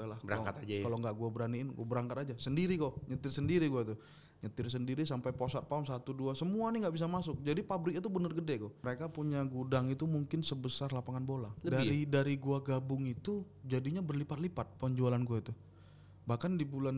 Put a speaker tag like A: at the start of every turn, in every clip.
A: udahlah berangkat kalo, aja ya. kalau nggak gue beraniin gue berangkat aja sendiri kok nyetir sendiri gue tuh nyetir sendiri sampai posat pam satu dua semua nih nggak bisa masuk jadi pabrik itu bener gede kok mereka punya gudang itu mungkin sebesar lapangan bola Lebih dari ya? dari gue gabung itu jadinya berlipat-lipat penjualan gue itu bahkan di bulan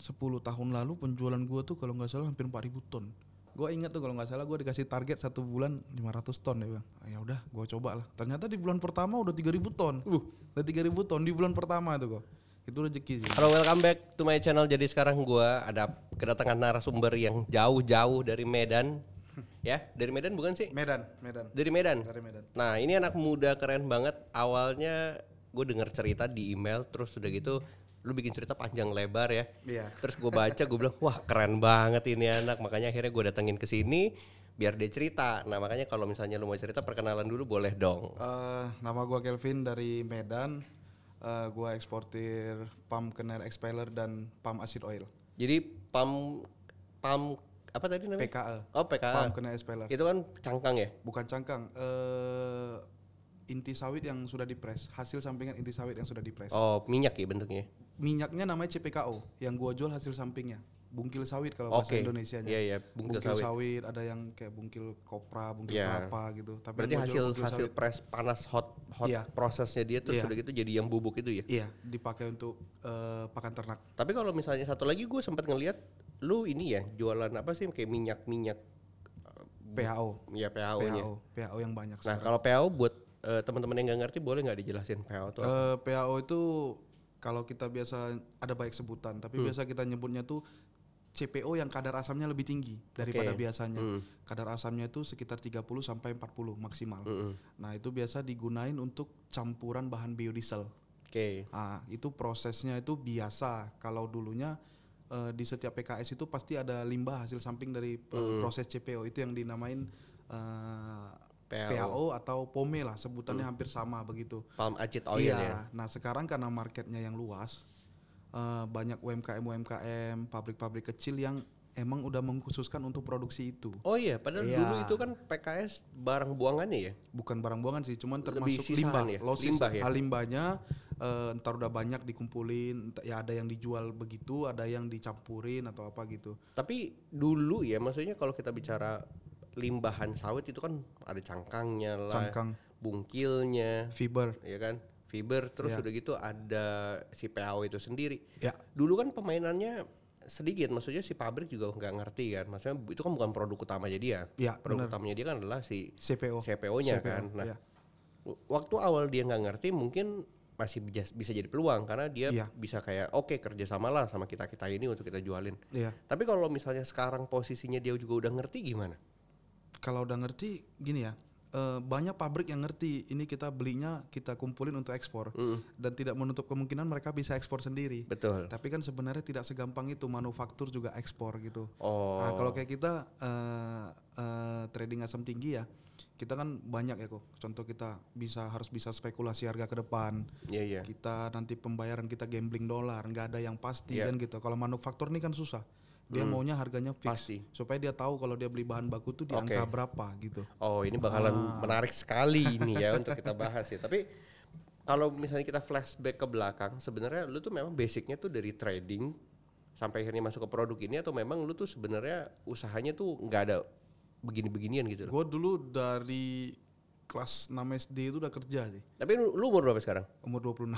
A: 10 tahun lalu penjualan gue tuh kalau nggak salah hampir empat ribu ton gue inget tuh kalau nggak salah gue dikasih target satu bulan 500 ton ya bang ah, ya udah gue coba lah ternyata di bulan pertama udah 3000 ton uh udah 3000 ton di bulan pertama itu kok itu rezeki sih.
B: Halo welcome back to my channel. Jadi sekarang gue ada kedatangan narasumber yang jauh-jauh dari Medan. ya, dari Medan bukan sih? Medan, Medan. Dari Medan. Dari Medan. Nah, ini anak muda keren banget. Awalnya gue dengar cerita di email terus udah gitu lu bikin cerita panjang lebar ya. Iya. Terus gue baca gue bilang wah keren banget ini anak makanya akhirnya gue datengin ke sini biar dia cerita. Nah makanya kalau misalnya lu mau cerita perkenalan dulu boleh dong.
A: Uh, nama gue Kelvin dari Medan. Uh, eh, gue eksportir pump kenal expeller dan pump acid oil. Jadi pump pump apa tadi namanya? PKA. E. Oh PKA. E. Pump kenal expeller. Itu kan cangkang ya? Bukan cangkang. Uh, inti sawit yang sudah dipres hasil sampingan inti sawit yang sudah
B: dipres oh minyak ya bentuknya
A: minyaknya namanya CPKO yang gua jual hasil sampingnya bungkil sawit kalau bahasa Indonesia nya. Yeah, yeah. bungkil, bungkil sawit. sawit. ada yang kayak bungkil kopra, bungkil yeah. kelapa gitu. Tapi berarti hasil hasil sawit.
B: press panas hot hot yeah. prosesnya dia tuh yeah. sudah gitu jadi yang bubuk itu ya. Iya, yeah. dipakai untuk uh, pakan ternak. Tapi kalau misalnya satu lagi gue sempat ngelihat lu ini ya jualan apa sih kayak minyak-minyak eh, PHO. ya PHO-nya. PHO, yang banyak. Nah, kalau PHO buat uh, teman-teman yang nggak ngerti boleh nggak dijelasin PHO itu? Uh, PHO
A: itu kalau kita biasa ada banyak sebutan, tapi hmm. biasa kita nyebutnya tuh CPO yang kadar asamnya lebih tinggi daripada okay. biasanya. Hmm. Kadar asamnya itu sekitar 30 sampai 40 maksimal. -hmm. Nah, itu biasa digunain untuk campuran bahan biodiesel. Oke. Okay. Nah, itu prosesnya itu biasa. Kalau dulunya uh, di setiap PKS itu pasti ada limbah hasil samping dari eh, hmm. proses CPO itu yang dinamain eh,
B: PAO, PAO atau
A: POME lah sebutannya hmm. hampir sama begitu.
B: Palm Acid Oil iya. ya. Nah sekarang
A: karena marketnya yang luas, uh, banyak UMKM UMKM, pabrik-pabrik kecil yang emang udah mengkhususkan untuk produksi itu. Oh iya, padahal iya. dulu itu
B: kan PKS
A: barang buangannya ya? Bukan barang buangan sih, cuman termasuk limbah, ya? losis, limbah ya? Nah, limbahnya uh, eh, entar udah banyak dikumpulin, ya ada yang dijual begitu, ada yang dicampurin atau apa
B: gitu. Tapi dulu ya, maksudnya kalau kita bicara limbahan sawit itu kan ada cangkangnya lah, Cangkang. bungkilnya, fiber, ya kan? Fiber terus ya. udah gitu ada si PAW itu sendiri. Ya. Dulu kan pemainannya sedikit maksudnya si pabrik juga nggak ngerti kan maksudnya itu kan bukan produk utama jadi ya, iya, produk bener. utamanya dia kan adalah si CPO CPO-nya CPO, kan nah ya. waktu awal dia nggak ngerti mungkin masih bisa jadi peluang karena dia iya. bisa kayak oke okay, sama lah sama kita kita ini untuk kita jualin iya. tapi kalau misalnya sekarang posisinya dia juga udah ngerti gimana kalau udah ngerti gini ya
A: uh, banyak pabrik yang ngerti ini kita belinya kita kumpulin untuk ekspor mm. dan tidak menutup kemungkinan mereka bisa ekspor sendiri. Betul. Tapi kan sebenarnya tidak segampang itu manufaktur juga ekspor gitu.
B: Oh. Nah, kalau kayak
A: kita uh, uh, trading asam tinggi ya kita kan banyak ya kok. Contoh kita bisa harus bisa spekulasi harga ke depan. Yeah, yeah. Kita nanti pembayaran kita gambling dolar nggak ada yang pasti yeah. kan gitu. Kalau manufaktur ini kan susah dia hmm. maunya harganya fix Pasti. supaya dia tahu kalau dia beli bahan baku tuh di okay. angka berapa gitu. Oh, ini bakalan ah. menarik sekali ini ya untuk kita bahas
B: ya. Tapi kalau misalnya kita flashback ke belakang, sebenarnya lu tuh memang basicnya tuh dari trading sampai akhirnya masuk ke produk ini atau memang lu tuh sebenarnya usahanya tuh nggak ada begini-beginian gitu? Gue dulu dari kelas 6 SD itu udah kerja sih. Tapi lu, umur berapa sekarang? Umur 26.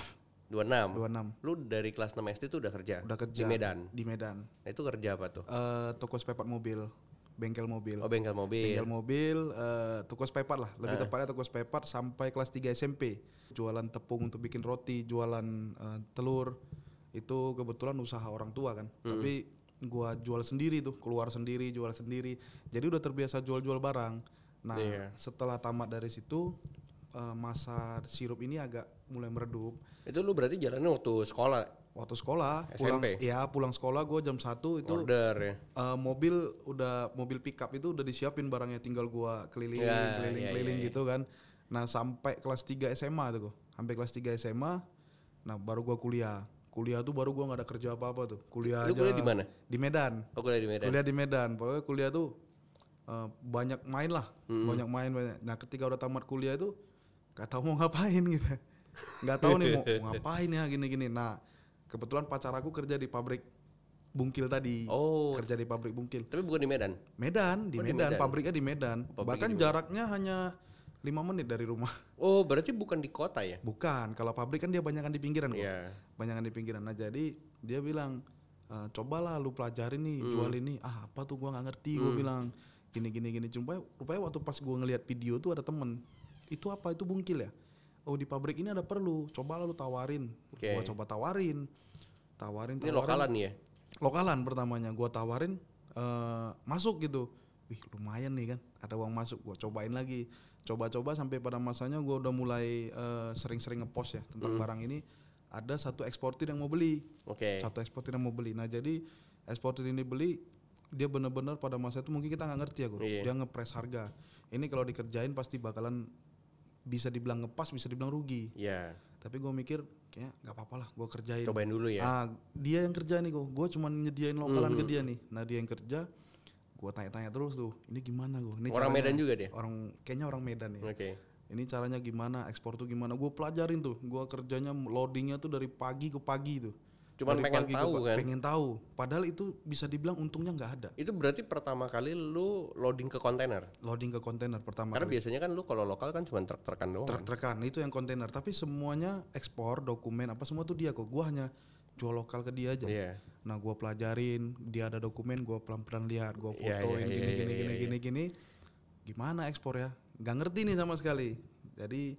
B: 26. 26. Lu dari kelas 6 SD itu udah kerja? Udah kerja. Di Medan. Di Medan. Nah, itu kerja apa tuh?
A: Uh, toko part mobil. Bengkel mobil. Oh, bengkel mobil. Bengkel mobil, uh, toko part lah. Lebih uh. tepatnya toko spare part sampai kelas 3 SMP. Jualan tepung untuk bikin roti, jualan uh, telur. Itu kebetulan usaha orang tua kan. Hmm. Tapi gua jual sendiri tuh, keluar sendiri, jual sendiri. Jadi udah terbiasa jual-jual barang. Nah, yeah. setelah tamat dari situ uh, masa sirup ini agak mulai meredup.
B: Itu lu berarti jalannya waktu sekolah? Waktu sekolah, SMP. pulang ya
A: pulang sekolah gue jam satu itu order ya. Uh, mobil udah mobil pickup itu udah disiapin barangnya tinggal gue keliling yeah, ya, keliling yeah, keliling yeah, gitu kan. Nah, sampai kelas 3 SMA tuh gue. Sampai kelas 3 SMA, nah baru gue kuliah kuliah tuh baru gue nggak ada kerja apa-apa tuh kuliah lu aja kuliah di mana di Medan oh, kuliah di Medan kuliah di Medan pokoknya kuliah tuh uh, banyak main lah hmm. banyak main banyak nah ketika udah tamat kuliah itu nggak tahu mau ngapain gitu nggak tahu nih mau, mau ngapain ya gini-gini nah kebetulan pacar aku kerja di pabrik bungkil tadi oh kerja di pabrik bungkil tapi bukan di Medan Medan di, oh, Medan. di Medan pabriknya di Medan oh, Pabrik bahkan di Medan. jaraknya hanya lima menit dari rumah. Oh, berarti bukan di kota ya? Bukan, kalau pabrik kan dia banyakan di pinggiran kok. Yeah. Banyakan di pinggiran. Nah, jadi dia bilang, e, cobalah lu pelajari nih, hmm. jual ini. Ah, apa tuh gua nggak ngerti, hmm. gua bilang. Gini gini gini. Cuma rupanya waktu pas gua ngeliat video tuh ada temen itu apa itu bungkil ya oh di pabrik ini ada perlu coba lalu tawarin okay. gua coba tawarin tawarin, tawarin ini lokalan ya lokalan pertamanya gua tawarin uh, masuk gitu wih lumayan nih kan ada uang masuk gua cobain lagi coba-coba sampai pada masanya gua udah mulai sering eh, sering-sering ngepost ya tentang mm. barang ini ada satu eksportir yang mau beli okay. satu eksportir yang mau beli nah jadi eksportir ini beli dia benar-benar pada masa itu mungkin kita nggak ngerti ya guru yeah. dia ngepres harga ini kalau dikerjain pasti bakalan bisa dibilang ngepas bisa dibilang rugi ya yeah. tapi gue mikir kayak nggak apa-apa lah gue
B: kerjain cobain dulu ya ah,
A: dia yang kerja nih gue gue cuma nyediain lokalan mm -hmm. ke dia nih nah dia yang kerja gue tanya-tanya terus tuh ini gimana gue ini orang caranya, Medan juga deh. orang kayaknya orang Medan ya oke okay. ini caranya gimana ekspor tuh gimana gue pelajarin tuh gue kerjanya loadingnya tuh dari pagi ke pagi tuh cuma pengen tahu tahu kan pengen tahu padahal itu bisa dibilang untungnya
B: nggak ada itu berarti pertama kali lu loading ke kontainer loading ke kontainer pertama karena kali. biasanya kan lu kalau lokal kan cuma truk-trukan doang
A: truk kan? itu yang kontainer tapi semuanya ekspor dokumen apa semua tuh dia kok gua hanya jual lokal ke dia aja yeah. nah gua pelajarin dia ada dokumen gua pelan-pelan lihat gua iya, fotoin yeah, yeah, gini, yeah, gini, iya, gini yeah, gini gini gini gimana ekspor ya nggak ngerti nih sama sekali jadi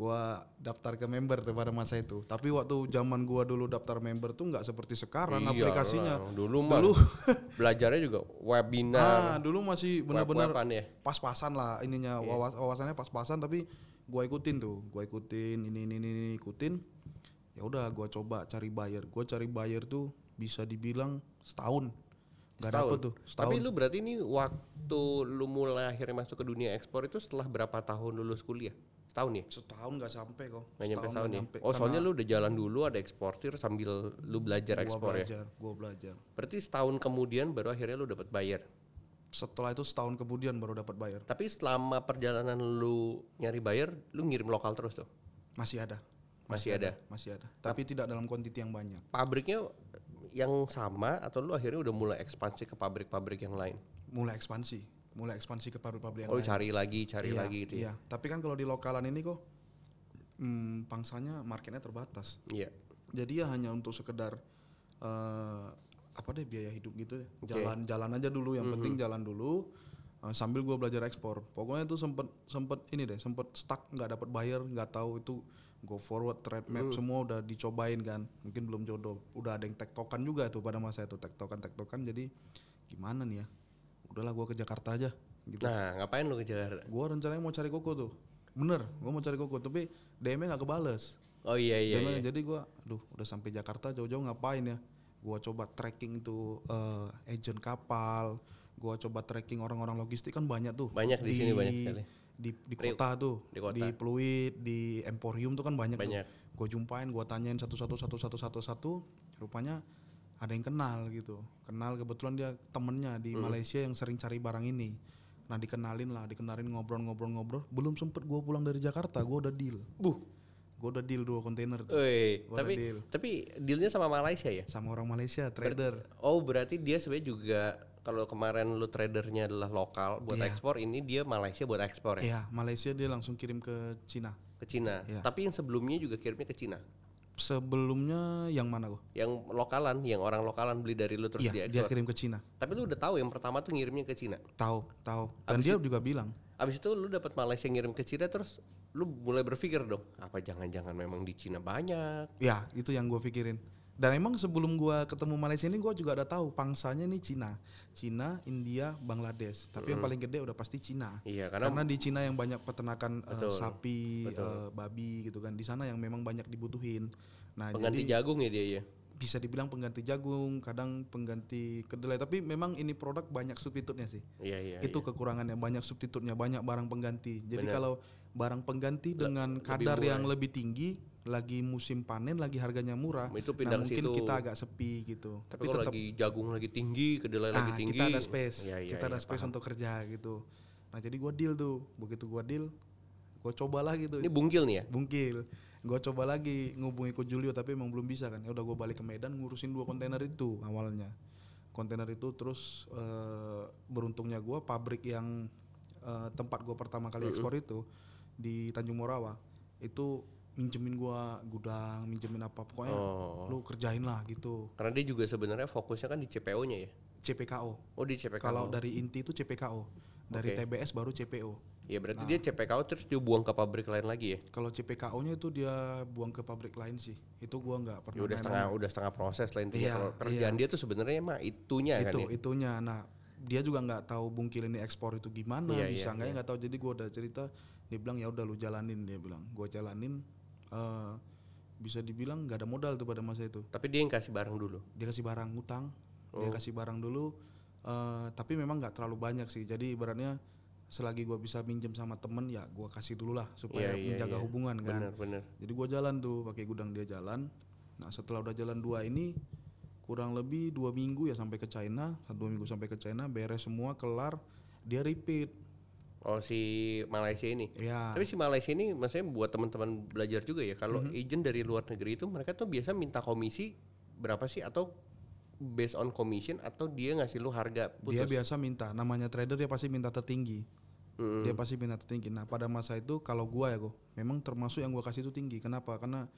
A: gua daftar ke member tuh pada masa itu. Tapi waktu zaman gua dulu daftar member tuh nggak seperti sekarang iya, aplikasinya. Dulu dulu
B: belajarnya juga webinar. Ah, dulu
A: masih benar-benar ya? pas-pasan lah ininya iya. wawasannya pas-pasan tapi gua ikutin tuh, gua ikutin ini ini ini, ini ikutin. Ya udah gua coba cari buyer. Gua cari buyer tuh bisa dibilang setahun
B: Gak setahun. dapet tuh. Setahun. Tapi lu berarti ini waktu lu mulai akhirnya masuk ke dunia ekspor itu setelah berapa tahun lulus kuliah? Setahun ya?
A: Setahun gak sampai kok. Gak nyampe setahun, ya? Oh soalnya lu udah
B: jalan dulu ada eksportir sambil lu belajar gua ekspor ya? belajar, ya? Gue belajar. gue belajar Berarti setahun kemudian baru akhirnya lu dapat bayar Setelah itu setahun kemudian baru dapat bayar Tapi selama perjalanan lu nyari bayar lu ngirim lokal terus tuh?
A: Masih ada. Masih, masih ada. ada. Masih ada. Tapi tidak dalam kuantiti yang banyak.
B: Pabriknya yang sama atau lu akhirnya udah mulai ekspansi ke pabrik-pabrik yang lain?
A: Mulai ekspansi mulai ekspansi ke pabrik-pabrik yang oh, lain. Oh, cari lagi, cari iya, lagi gitu. Ya? Iya. Tapi kan kalau di lokalan ini kok hmm, pangsanya marketnya terbatas. Iya. Jadi ya hanya untuk sekedar uh, apa deh biaya hidup gitu ya. Okay. Jalan-jalan aja dulu, yang mm -hmm. penting jalan dulu. Uh, sambil gue belajar ekspor. Pokoknya itu sempet sempet ini deh, sempet stuck nggak dapat buyer, nggak tahu itu go forward trade map mm. semua udah dicobain kan. Mungkin belum jodoh. Udah ada yang tektokan juga tuh pada masa itu tektokan tektokan. Jadi gimana nih ya? udahlah gue ke Jakarta aja gitu. Nah, ngapain lu ke Jakarta? Gue rencananya mau cari koko tuh. Bener, gue mau cari koko, tapi DM-nya gak kebales.
B: Oh iya iya. iya. Jadi gue,
A: aduh udah sampai Jakarta jauh-jauh ngapain ya? Gue coba tracking tuh uh, agent kapal, gue coba tracking orang-orang logistik kan banyak tuh. Banyak di, di sini banyak sekali. Di, di kota tuh, di, kota. di Pluit, di Emporium tuh kan banyak, banyak. tuh. Gue jumpain, gue tanyain satu-satu, satu-satu, satu-satu, rupanya ada yang kenal gitu kenal kebetulan dia temennya di hmm. Malaysia yang sering cari barang ini nah dikenalin lah dikenalin ngobrol-ngobrol-ngobrol belum sempet gue pulang dari Jakarta gue udah deal buh gue udah deal dua kontainer tuh. tapi deal.
B: tapi dealnya sama Malaysia ya? Sama orang Malaysia, trader. Ber oh berarti dia sebenarnya juga kalau kemarin lu tradernya adalah lokal buat yeah. ekspor, ini dia Malaysia buat ekspor ya? yeah,
A: Malaysia dia langsung kirim ke Cina.
B: Ke Cina. Yeah. Tapi yang sebelumnya juga kirimnya ke Cina
A: sebelumnya yang mana gue?
B: Yang lokalan, yang orang lokalan beli dari lu terus iya, dia, dia kirim ke Cina. Tapi lu udah tahu yang pertama tuh ngirimnya ke Cina.
A: Tahu, tahu. Dan abis dia itu, juga bilang.
B: Abis itu lu dapat Malaysia ngirim ke Cina terus lu mulai berpikir dong, apa jangan-jangan memang di Cina banyak?
A: Ya, itu yang gue pikirin dan emang sebelum gua ketemu Malaysia ini gua juga ada tahu pangsanya nih Cina, Cina, India, Bangladesh. Tapi mm. yang paling gede udah pasti Cina. Iya, karena, karena di Cina yang banyak peternakan eh, betul, uh, sapi, betul. Uh, babi gitu kan. Di sana yang memang banyak dibutuhin.
B: Nah, pengganti jadi, jagung ya dia ya.
A: Bisa dibilang pengganti jagung, kadang pengganti kedelai, tapi memang ini produk banyak substitutnya sih. Iya, iya. Itu iya. kekurangannya banyak substitutnya, banyak barang pengganti. Jadi Bener. kalau barang pengganti dengan Le kadar lebih yang lebih tinggi, lagi musim panen lagi harganya murah itu nah, mungkin situ. kita agak sepi gitu tapi, tapi tetap, lagi
B: jagung lagi tinggi kedelai nah, lagi tinggi kita ada space ya, ya, kita ya, ada ya, space paham.
A: untuk kerja gitu nah jadi gua deal tuh begitu gua deal gue cobalah gitu ini bungkil nih ya bungkil gua coba lagi ngubungi ke Julio tapi emang belum bisa kan ya udah gua balik ke Medan ngurusin dua kontainer itu awalnya kontainer itu terus uh, beruntungnya gua, pabrik yang uh, tempat gua pertama kali ekspor itu di Tanjung Morawa itu minjemin gua gudang, minjemin apa pokoknya oh. lu kerjain lah gitu.
B: Karena dia juga sebenarnya fokusnya kan di CPO-nya ya. CPKO. Oh, di CPKO. Kalau dari
A: inti itu CPKO. Dari okay. TBS baru CPO. Iya, berarti nah,
B: dia CPKO terus dia buang ke pabrik lain lagi ya.
A: Kalau CPKO-nya itu dia buang ke pabrik lain sih. Itu gua nggak pernah. Ya udah setengah
B: udah setengah proses lah intinya. Iya, kalau iya. kerjaan iya. dia tuh sebenarnya mah itunya itu, kan Itu ya?
A: itunya. Nah, dia juga nggak tahu bungkil ini ekspor itu gimana iya, bisa iya, nggak ya? iya. nggak tahu jadi gua udah cerita dia bilang ya udah lu jalanin dia bilang gue jalanin Eh, bisa dibilang nggak ada modal tuh pada masa itu. Tapi dia yang kasih barang dulu. Dia kasih barang utang, oh. dia kasih barang dulu. Uh, tapi memang nggak terlalu banyak sih. Jadi ibaratnya selagi gue bisa minjem sama temen ya gue kasih dulu lah supaya yeah, yeah, menjaga yeah. hubungan kan. Bener, bener. Jadi gue jalan tuh pakai gudang dia jalan. Nah setelah udah jalan dua ini kurang lebih dua minggu ya sampai ke China, dua minggu sampai ke China beres semua kelar dia repeat
B: Oh si Malaysia ini. Ya. Tapi si Malaysia ini maksudnya buat teman-teman belajar juga ya. Kalau mm -hmm. agent dari luar negeri itu mereka tuh biasa minta komisi berapa sih atau based on commission atau dia ngasih lu harga putus? Dia biasa
A: minta. Namanya trader dia pasti minta tertinggi. Mm -hmm. Dia pasti minta tertinggi. Nah, pada masa itu kalau gua ya gua memang termasuk yang gua kasih itu tinggi. Kenapa? Karena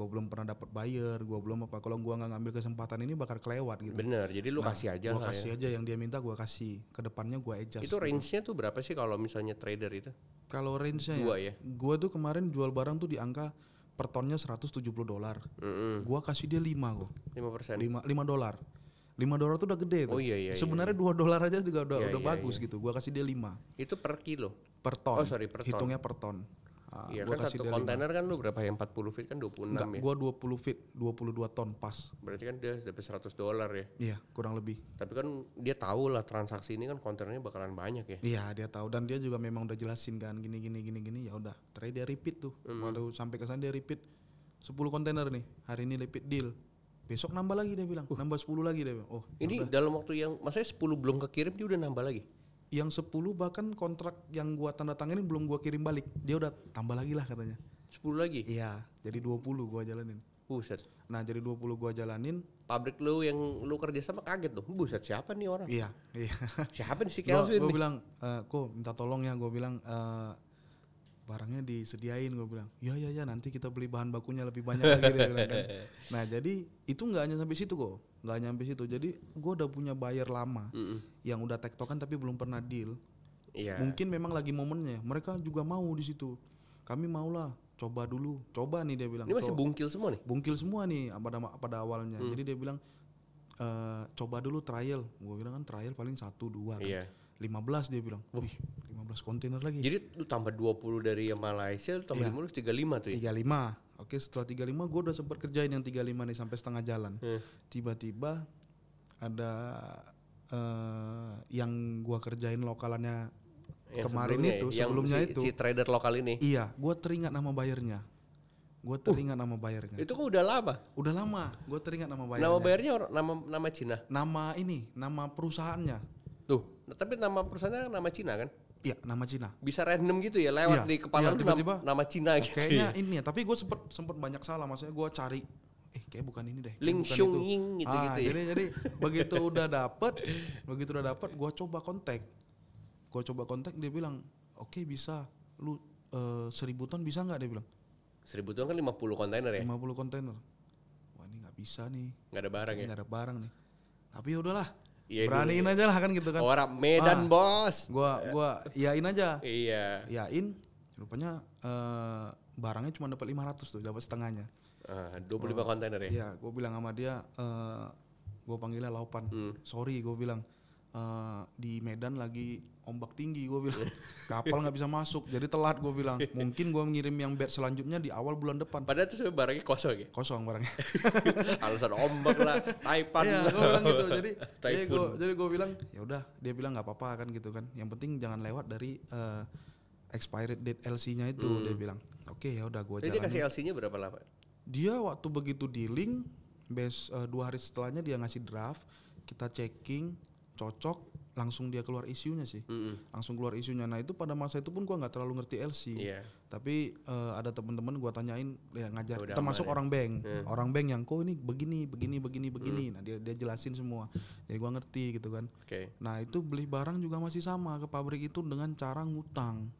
A: gue belum pernah dapat buyer gue belum apa kalau gue nggak ngambil kesempatan ini bakal kelewat gitu bener jadi lu nah, kasih aja gue kasih ya. aja yang dia minta gue kasih kedepannya gue adjust itu gitu. range
B: nya tuh berapa sih kalau misalnya trader itu
A: kalau range nya ya, dua ya, ya? gue tuh kemarin jual barang tuh di angka per tonnya 170 dolar mm -hmm. gue kasih dia 5 gue. 5 persen 5, 5 dolar 5 dolar tuh udah gede tuh. Oh iya iya. iya Sebenarnya iya. 2 dolar aja juga udah iya, udah iya, bagus iya. gitu. Gue kasih dia 5.
B: Itu per kilo. Per ton. Oh sorry per ton. Hitungnya per ton. Ah, iya kan satu kontainer kan lu berapa ya 40 feet kan 26 Enggak, ya. Gua 20
A: feet 22 ton pas.
B: Berarti kan dia dapat 100 dolar ya. Iya, kurang lebih. Tapi kan dia tahu lah transaksi ini kan kontainernya bakalan banyak ya. Iya,
A: dia tahu dan dia juga memang udah jelasin kan gini gini gini gini ya udah. Terakhir dia repeat tuh. Mm -hmm. Waduh sampai ke sana dia repeat 10 kontainer nih. Hari ini repeat deal. Besok nambah lagi dia bilang, uh. nambah 10 lagi dia bilang. Oh. Ini nambah.
B: dalam waktu yang
A: maksudnya 10 belum kekirim dia udah nambah lagi yang 10 bahkan kontrak yang gua tanda tanganin belum gua kirim balik. Dia udah tambah lagi lah katanya.
B: 10 lagi? Iya, jadi 20 gua jalanin. Buset. Nah, jadi 20 gua jalanin. Pabrik lu yang lu kerja sama kaget tuh. Buset, siapa nih orang? Iya, iya. siapa nih si Kelvin? Gua, gua nih?
A: bilang, e, "Kok minta tolong ya." Gua bilang, e, barangnya disediain gua bilang ya ya ya nanti kita beli bahan bakunya lebih banyak lagi dia bilang kan nah jadi itu nggak hanya sampai situ kok nggak nyampe situ jadi gue udah punya buyer lama mm -mm. yang udah tektokan tapi belum pernah deal yeah. mungkin memang lagi momennya mereka juga mau di situ kami maulah coba dulu coba nih dia bilang ini masih bungkil
B: semua nih bungkil
A: semua nih pada pada awalnya mm. jadi dia bilang e, coba dulu trial gue bilang kan trial paling satu dua kan. yeah. Iya. 15 dia bilang. Wih, 15 kontainer lagi.
B: Jadi lu tambah 20 dari Malaysia, lu tambah iya. ya. tiga 35 tuh ya.
A: 35. Oke, setelah 35 gue udah sempat kerjain yang 35 nih sampai setengah jalan. Iya. Tiba-tiba hmm. ada uh, yang gue kerjain lokalannya yang kemarin itu ya. sebelumnya si, itu si trader
B: lokal ini. Iya,
A: gue teringat nama bayarnya. Gue uh. teringat uh, nama bayarnya. Itu kok udah lama? Udah lama. Gue teringat nama bayarnya. Nama bayarnya
B: orang, nama nama Cina. Nama ini, nama perusahaannya. Tuh, tapi nama perusahaannya nama Cina kan? Iya, nama Cina. Bisa random gitu ya, lewat ya, di kepala ya, tiba -tiba, nama, nama Cina oh, gitu. Kayaknya ya.
A: ini ya, tapi gue sempet sempet banyak salah, maksudnya gue cari eh kayak bukan ini deh. Ling Xiong Ying gitu ah, gitu. Ya. Jadi jadi begitu udah dapet, begitu udah dapet, gue coba kontak. Gue coba kontak, dia bilang, oke okay, bisa, lu uh, seribu ton bisa nggak? Dia bilang.
B: Seribu ton kan lima puluh kontainer ya? Lima
A: puluh kontainer. Wah ini nggak bisa nih.
B: Nggak ada barang Kayaknya ya? Nggak ada barang
A: nih. Tapi ya udahlah,
B: Iya Beraniin aja lah kan gitu kan. Orang Medan ah, bos.
A: Gua gua iyain aja. Iya. Iyain. Rupanya uh, barangnya cuma dapat 500 tuh, dapat setengahnya. Uh, 25 uh, kontainer ya. Iya, gua bilang sama dia uh, gua panggilnya Laupan. Hmm. Sorry gua bilang Uh, di Medan lagi ombak tinggi gue bilang kapal nggak bisa masuk jadi telat gue bilang mungkin gue ngirim yang bed selanjutnya di awal bulan depan
B: padahal itu barangnya kosong ya kosong
A: barangnya alasan ombak lah taipan ya, gue bilang gitu jadi ya jadi gue jadi gue bilang ya udah dia bilang nggak apa-apa kan gitu kan yang penting jangan lewat dari uh, expired date LC-nya itu hmm. dia bilang oke okay, ya udah gue jadi dia kasih LC-nya berapa lama dia waktu begitu di link bes uh, dua hari setelahnya dia ngasih draft kita checking cocok langsung dia keluar isunya sih mm-hmm. langsung keluar isunya nah itu pada masa itu pun gua nggak terlalu ngerti LC yeah. tapi uh, ada teman-teman gua tanyain ya ngajar Udah termasuk ya? orang ya. bank yeah. orang bank yang kok ini begini begini mm. begini begini mm. nah dia dia jelasin semua jadi gua ngerti gitu kan okay. nah itu beli barang juga masih sama ke pabrik itu dengan cara ngutang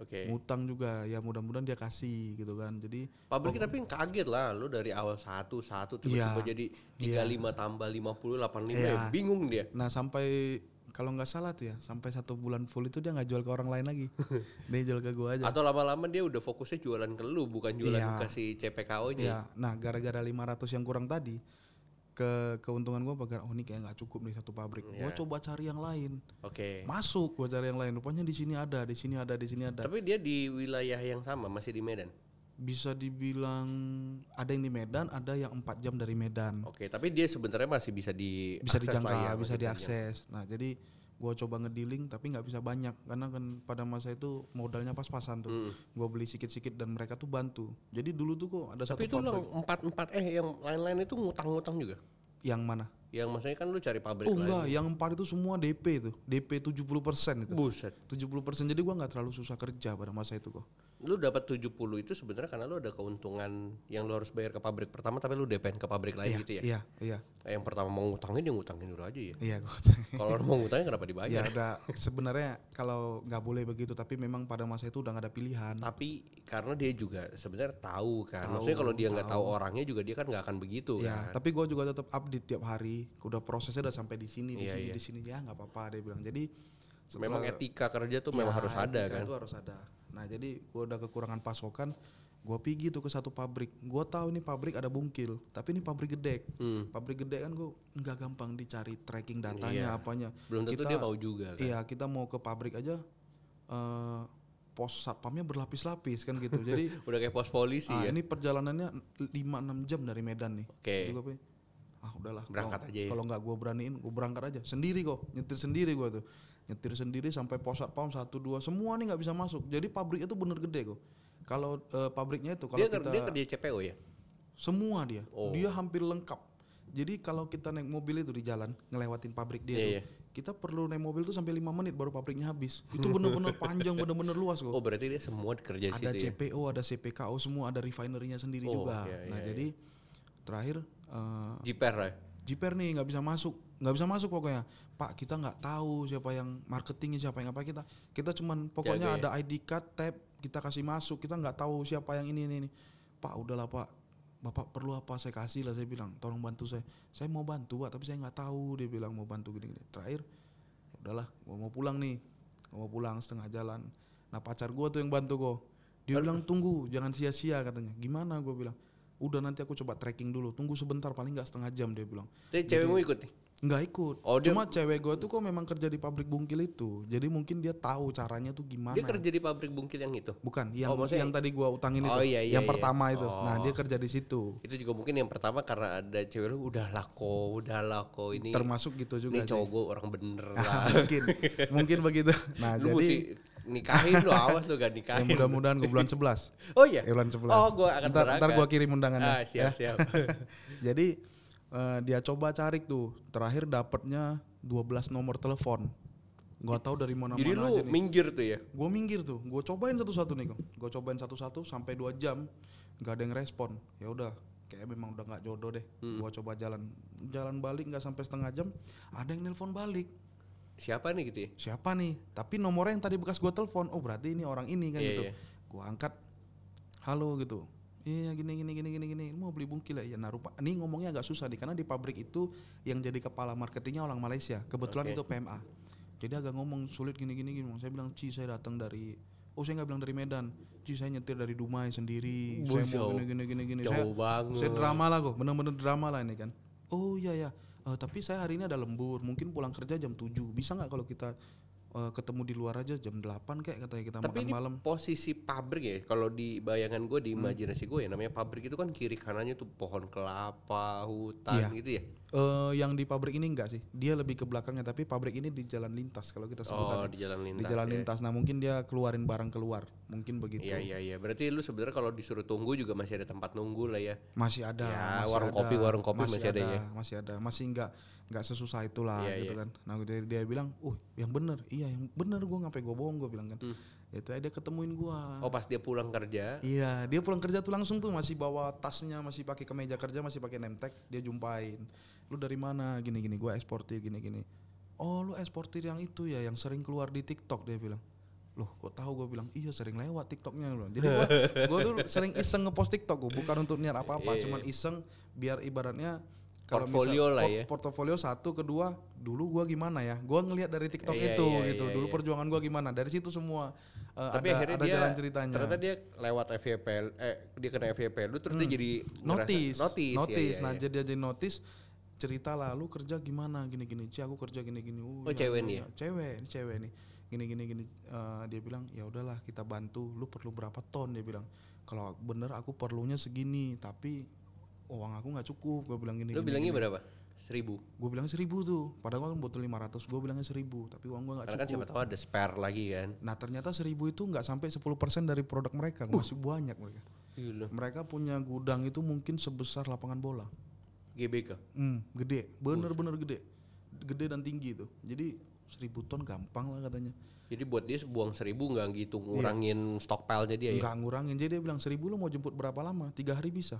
A: Oke. Okay. Ngutang juga ya mudah-mudahan dia kasih gitu kan. Jadi
B: Pabrik oh, tapi kaget lah lu dari awal satu satu tiba-tiba yeah, jadi 35 iya. yeah. tambah 50 85 yeah. ya bingung dia.
A: Nah, sampai kalau nggak salah tuh ya sampai satu bulan full itu dia nggak jual ke orang lain lagi dia jual ke
B: gua aja atau lama-lama dia udah fokusnya jualan ke lu bukan jualan yeah. ke si CPKO nya yeah.
A: nah gara-gara 500 yang kurang tadi ke keuntungan gue pagar oh ini kayak nggak cukup nih satu pabrik yeah. gue iya. coba cari yang lain oke okay. masuk gue cari yang lain rupanya di sini ada di sini ada di sini ada tapi
B: dia di wilayah yang sama masih di Medan
A: bisa dibilang ada yang di Medan ada yang empat jam dari Medan
B: oke okay, tapi dia sebenarnya masih bisa di bisa dijangka ya, bisa diakses
A: nah jadi gue coba ngediling tapi nggak bisa banyak karena kan pada masa itu modalnya pas-pasan tuh hmm. gue beli sikit-sikit dan mereka tuh bantu jadi dulu tuh kok ada tapi satu itu pabrik.
B: empat empat eh yang lain-lain itu ngutang-ngutang juga yang mana yang maksudnya kan lu cari pabrik oh enggak lain. Gitu. yang
A: empat itu semua DP itu DP 70% itu buset 70% jadi gua nggak terlalu susah kerja pada masa itu kok
B: lu dapat 70 itu sebenarnya karena lu ada keuntungan yang lu harus bayar ke pabrik pertama tapi lu DPN ke pabrik lain iya, gitu ya. Iya, iya. Eh, yang pertama mau ngutangin dia ngutangin dulu aja ya. Iya, Kalau mau ngutangin kenapa dibayar? Ya ada
A: sebenarnya kalau nggak boleh begitu tapi memang pada masa itu udah
B: gak ada pilihan. Tapi karena dia juga sebenarnya tahu kan. Tau, Maksudnya kalau dia nggak tahu. orangnya juga dia kan nggak akan begitu ya, kan. tapi
A: gua juga tetap update tiap hari. Udah prosesnya udah sampai di sini, di iya, sini, iya. di sini ya
B: nggak apa-apa dia bilang. Jadi setelah, memang etika kerja tuh ya, memang iya, harus ada kan. itu harus ada
A: Nah jadi gue udah kekurangan pasokan, gue pergi tuh ke satu pabrik. Gue tahu ini pabrik ada bungkil, tapi ini pabrik gede. Hmm. Pabrik gede kan gue nggak gampang dicari tracking datanya iya. apanya. Belum tentu kita, dia tahu juga. Kan? Iya kita mau ke pabrik aja. Uh, pos satpamnya berlapis-lapis kan gitu. Jadi
B: udah kayak pos polisi ah, ya. Ini
A: perjalanannya 5 6 jam dari Medan nih. Oke. Okay. ah udahlah. Berangkat kalo, aja ya. Kalau nggak gue beraniin, gue berangkat aja sendiri kok, nyetir sendiri gue tuh nyetir sendiri sampai posat pom satu dua semua nih nggak bisa masuk jadi pabrik itu bener gede kok kalau uh, pabriknya itu kalau dia, kita dia kerja CPO ya semua dia oh. dia hampir lengkap jadi kalau kita naik mobil itu di jalan ngelewatin pabrik dia yeah, tuh, yeah. kita perlu naik mobil tuh sampai lima menit baru pabriknya habis. Itu bener-bener panjang, bener-bener
B: luas kok. Oh berarti dia semua kerja Ada situ CPO,
A: ya? ada CPKO, semua ada refinerinya sendiri oh, juga. Yeah, nah yeah, jadi iya. terakhir. Uh, Jiper ya? jiper nih nggak bisa masuk nggak bisa masuk pokoknya pak kita nggak tahu siapa yang marketingnya siapa yang apa kita kita cuman pokoknya ya, ada ID card tab kita kasih masuk kita nggak tahu siapa yang ini ini, ini. pak udahlah pak bapak perlu apa saya kasih lah saya bilang tolong bantu saya saya mau bantu pak tapi saya nggak tahu dia bilang mau bantu gini gini terakhir ya udahlah gua mau pulang nih gua mau pulang setengah jalan nah pacar gua tuh yang bantu gue. dia bilang tunggu jangan sia-sia katanya gimana gue bilang udah nanti aku coba tracking dulu tunggu sebentar paling nggak setengah jam dia bilang jadi, jadi cewekmu ikut nggak ikut oh, cuma dia... cewek gue tuh kok memang kerja di pabrik bungkil itu jadi mungkin dia tahu caranya tuh gimana dia kerja
B: di pabrik bungkil yang itu
A: bukan yang oh, maksudnya... yang tadi gue utangin oh, itu iya, iya, yang iya. pertama itu nah, oh. nah dia kerja di situ
B: itu juga mungkin yang pertama karena ada cewek lu udah lako udah lako ini termasuk gitu juga ini cowok orang bener lah mungkin mungkin begitu nah lu jadi nikahin lu awas lu gak nikahin. Ya, mudah-mudahan gue bulan 11. Oh iya. Ya, bulan 11. Oh, gue akan ntar, Ntar gue kirim undangannya. Ah, siap, ya. siap.
A: Jadi uh, dia coba cari tuh, terakhir dapatnya 12 nomor telepon. Gak tau dari mana-mana Jadi lu minggir tuh ya? Gue minggir tuh. Gue cobain satu-satu nih, Gue cobain satu-satu sampai 2 jam gak ada yang respon. Ya udah, kayak memang udah nggak jodoh deh. Hmm. Gua coba jalan jalan balik nggak sampai setengah jam, ada yang nelpon balik siapa nih gitu ya siapa nih tapi nomornya yang tadi bekas gue telepon oh berarti ini orang ini kan yeah, gitu yeah. gue angkat halo gitu iya gini gini gini gini gini mau beli bungkil ya. ya nah rupa ini ngomongnya agak susah nih karena di pabrik itu yang jadi kepala marketingnya orang Malaysia kebetulan okay. itu PMA jadi agak ngomong sulit gini gini gini saya bilang Ci saya datang dari Oh saya nggak bilang dari Medan, Ci saya nyetir dari Dumai sendiri, saya mau gini gini gini gini, jauh saya, saya drama lah kok, bener-bener drama lah ini kan. Oh iya ya, Eh, tapi saya hari ini ada lembur mungkin pulang kerja jam 7 bisa nggak kalau kita uh, ketemu di luar aja jam 8 kayak katanya kita Tapi makan malam.
B: posisi pabrik ya. Kalau di bayangan gue di hmm. imajinasi gue ya namanya pabrik itu kan kiri kanannya tuh pohon kelapa, hutan iya. gitu ya.
A: Uh, yang di pabrik ini enggak sih. Dia lebih ke belakangnya tapi pabrik ini di jalan lintas kalau kita sebutkan. Oh, di jalan lintas. Di jalan ya. lintas. Nah, mungkin dia keluarin barang keluar.
B: Mungkin begitu. Iya, iya, iya. Berarti lu sebenarnya kalau disuruh tunggu juga masih ada tempat nunggu lah ya. Masih ada. Ya, masih warung ada. kopi, warung kopi masih, masih ada, ada ya.
A: Masih ada. Masih enggak nggak sesusah itulah yeah, gitu yeah. kan. Nah dia, bilang, "Uh, yang bener, iya yang bener gue ngapain gue bohong gue bilang kan." Hmm. Ya, itu dia ketemuin gue.
B: Oh pas dia pulang kerja?
A: Iya dia pulang kerja tuh langsung tuh masih bawa tasnya, masih pakai kemeja kerja, masih pakai nemtek. Dia jumpain, "Lu dari mana?" Gini-gini gue eksportir gini-gini. "Oh lu eksportir yang itu ya, yang sering keluar di TikTok," dia bilang loh kok tahu gue bilang iya sering lewat tiktoknya loh jadi gue tuh sering iseng ngepost tiktok gue bukan untuk niat apa apa iya, iya, cuman iya. iseng biar ibaratnya portfolio lah ya. Portfolio satu, kedua, dulu gua gimana ya? Gua ngelihat dari TikTok iya, itu iya, gitu. gitu. dulu iya. perjuangan gua gimana? Dari situ semua uh, Tapi ada akhirnya ada dia, jalan ceritanya. Ternyata dia
B: lewat FYP eh dia kena FYP lu terus hmm. dia jadi notice. notis, notice. Notice. Iya, nah, jadi
A: dia jadi notice cerita lalu kerja gimana gini-gini. Ci aku kerja gini-gini. Uh, oh, ya cewek nih. Ya? Cewek, ini cewek nih. Gini-gini gini uh, dia bilang, "Ya udahlah, kita bantu. Lu perlu berapa ton?" dia bilang. Kalau bener aku perlunya segini, tapi Oh, uang aku nggak cukup gue bilang gini lu bilangnya gini. berapa seribu gue bilang seribu tuh padahal kan butuh lima ratus gue bilangnya seribu tapi uang gue nggak kan cukup kan siapa tahu
B: ada spare lagi kan
A: nah ternyata seribu itu nggak sampai sepuluh persen dari produk mereka uh. masih banyak mereka Gila. mereka punya gudang itu mungkin sebesar lapangan bola GBK hmm, gede bener-bener gede gede dan tinggi itu. jadi seribu ton gampang lah katanya.
B: Jadi buat dia buang seribu nggak gitu iya. ngurangin yeah. stockpile jadi ya? Nggak
A: ngurangin jadi dia bilang seribu lo mau jemput berapa lama? Tiga hari bisa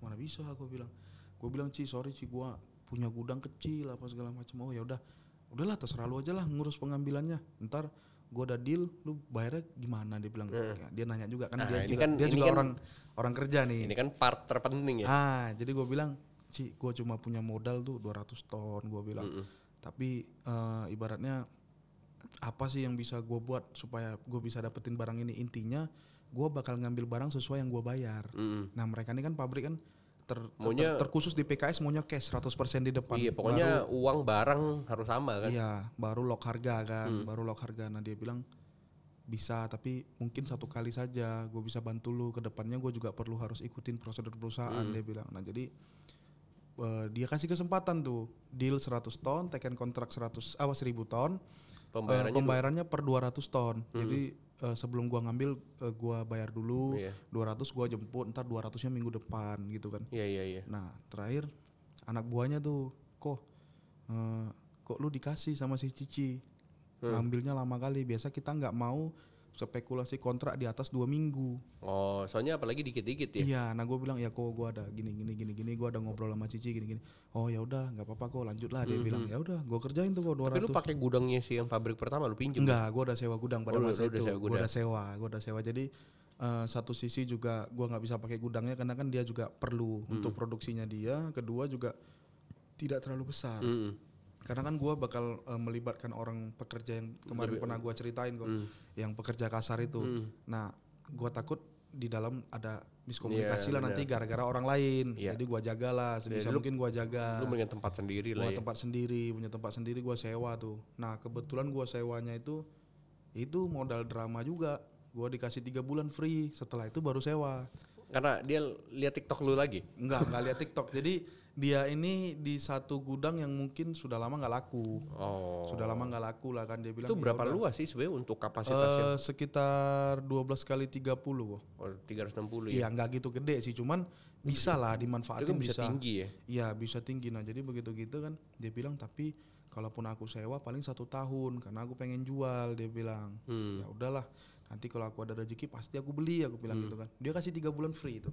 A: mana bisa aku bilang gue bilang Ci sorry Ci gue punya gudang kecil apa segala macam oh ya udah udahlah terserah lu aja lah ngurus pengambilannya ntar gue ada deal lu bayarnya gimana dia bilang hmm. dia nanya juga karena nah, dia juga kan, dia juga kan, orang orang kerja nih ini kan part terpenting ya ah jadi gue bilang Ci gue cuma punya modal tuh 200 ton gue bilang mm -mm. tapi uh, ibaratnya apa sih yang bisa gue buat supaya gue bisa dapetin barang ini intinya gue bakal ngambil barang sesuai yang gue bayar. Mm. Nah mereka ini kan pabrik kan ter, maunya, ter, terkhusus di PKS maunya cash 100% di depan. Iya, pokoknya baru,
B: uang barang harus sama kan. Iya,
A: baru lock harga kan, mm. baru lock harga. Nah, dia bilang bisa tapi mungkin satu kali saja gue bisa bantu lu ke depannya gue juga perlu harus ikutin prosedur perusahaan mm. dia bilang. Nah, jadi uh, dia kasih kesempatan tuh deal 100 ton, teken kontrak 100 awas 1000 ton. Pembayarannya, uh, pembayarannya per 200 ton. Mm. Jadi uh, sebelum gua ngambil uh, gua bayar dulu yeah. 200 gua jemput ntar 200-nya minggu depan gitu kan. Iya yeah, iya yeah, iya. Yeah. Nah, terakhir anak buahnya tuh kok uh, eh, kok lu dikasih sama si Cici. Hmm. Ngambilnya lama kali. Biasa kita nggak mau spekulasi kontrak di atas
B: dua minggu. Oh, soalnya apalagi dikit-dikit ya? Iya,
A: nah gue bilang ya kok gue ada gini gini gini gini, gue ada ngobrol sama Cici gini gini. Oh ya udah, nggak apa-apa kok lanjutlah Dia mm-hmm. bilang ya udah, gue kerjain tuh kok dua ratus. Tapi lu pakai
B: gudangnya sih yang pabrik pertama lu pinjam? Enggak, gue ada sewa gudang pada oh, masa itu. Gue ada
A: sewa, gue ada sewa. Jadi uh, satu sisi juga gue nggak bisa pakai gudangnya karena kan dia juga perlu mm-hmm. untuk mhm. produksinya dia. Kedua juga tidak terlalu besar. Mm-hmm karena kan gue bakal uh, melibatkan orang pekerja yang kemarin Lebih, pernah gue ceritain kok mm. yang pekerja kasar itu mm. nah gue takut di dalam ada miskomunikasi yeah, lah iya. nanti gara-gara orang lain yeah. jadi gue jagalah iya, sebisa jadi, mungkin gue jaga lu punya tempat sendiri lah ya. tempat sendiri punya tempat sendiri gue sewa tuh nah kebetulan gue sewanya itu itu modal drama juga gue dikasih tiga bulan free setelah itu baru sewa karena dia lihat TikTok lu lagi? Enggak, enggak lihat TikTok. Jadi dia ini di satu gudang yang mungkin sudah lama nggak laku. Oh. Sudah lama
B: nggak laku lah kan dia bilang. Itu ya berapa udah, luas sih sebenarnya untuk kapasitasnya? Uh,
A: sekitar 12 kali 30 tiga ratus enam puluh Iya, ya? nggak gitu gede sih, cuman bisa lah dimanfaatin kan bisa, bisa tinggi ya. Iya, bisa tinggi. Nah, jadi begitu gitu kan dia bilang tapi kalaupun aku sewa paling satu tahun karena aku pengen jual dia bilang. Hmm. Ya udahlah, nanti kalau aku ada rezeki pasti aku beli aku bilang hmm. gitu kan. Dia kasih tiga bulan free itu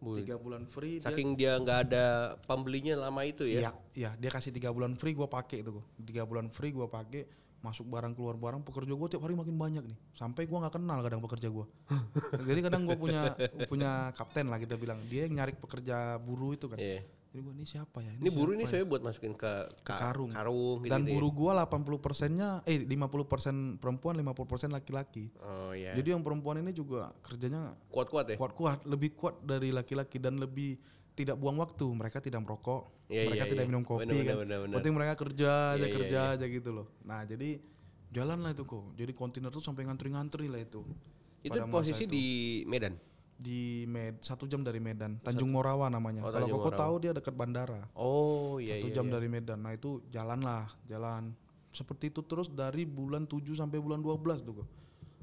A: tiga
B: bulan free saking dia nggak ada pembelinya lama itu ya iya
A: iya dia kasih tiga bulan free gue pakai itu tiga bulan free gue pakai masuk barang keluar barang pekerja gue tiap hari makin banyak nih sampai gue nggak kenal kadang pekerja gue jadi kadang gue punya punya kapten lah kita bilang dia yang nyari pekerja buruh itu
B: kan yeah ini gue ini siapa ya? Ini, ini buru ini ya? saya buat masukin ke, ke karung. karung gitu Dan buru
A: ya. buru gua 80 persennya, eh 50 persen perempuan, 50 persen laki-laki.
B: Oh Yeah. Jadi
A: yang perempuan ini juga kerjanya kuat-kuat ya? Kuat-kuat, lebih kuat dari laki-laki dan lebih tidak buang waktu. Mereka tidak merokok, yeah, iya, mereka yeah, tidak yeah. minum kopi. Bener, kan. bener, bener. Penting mereka kerja aja, yeah, iya, kerja yeah. aja gitu loh. Nah jadi jalan lah itu kok. Jadi kontainer tuh sampai ngantri-ngantri lah itu. Itu posisi itu. di Medan? di Med satu jam dari Medan Tanjung Morawa namanya oh, kalau koko tahu dia dekat bandara oh iya satu iya, jam iya. dari Medan nah itu jalan lah jalan seperti itu terus dari bulan 7 sampai bulan 12 tuh kok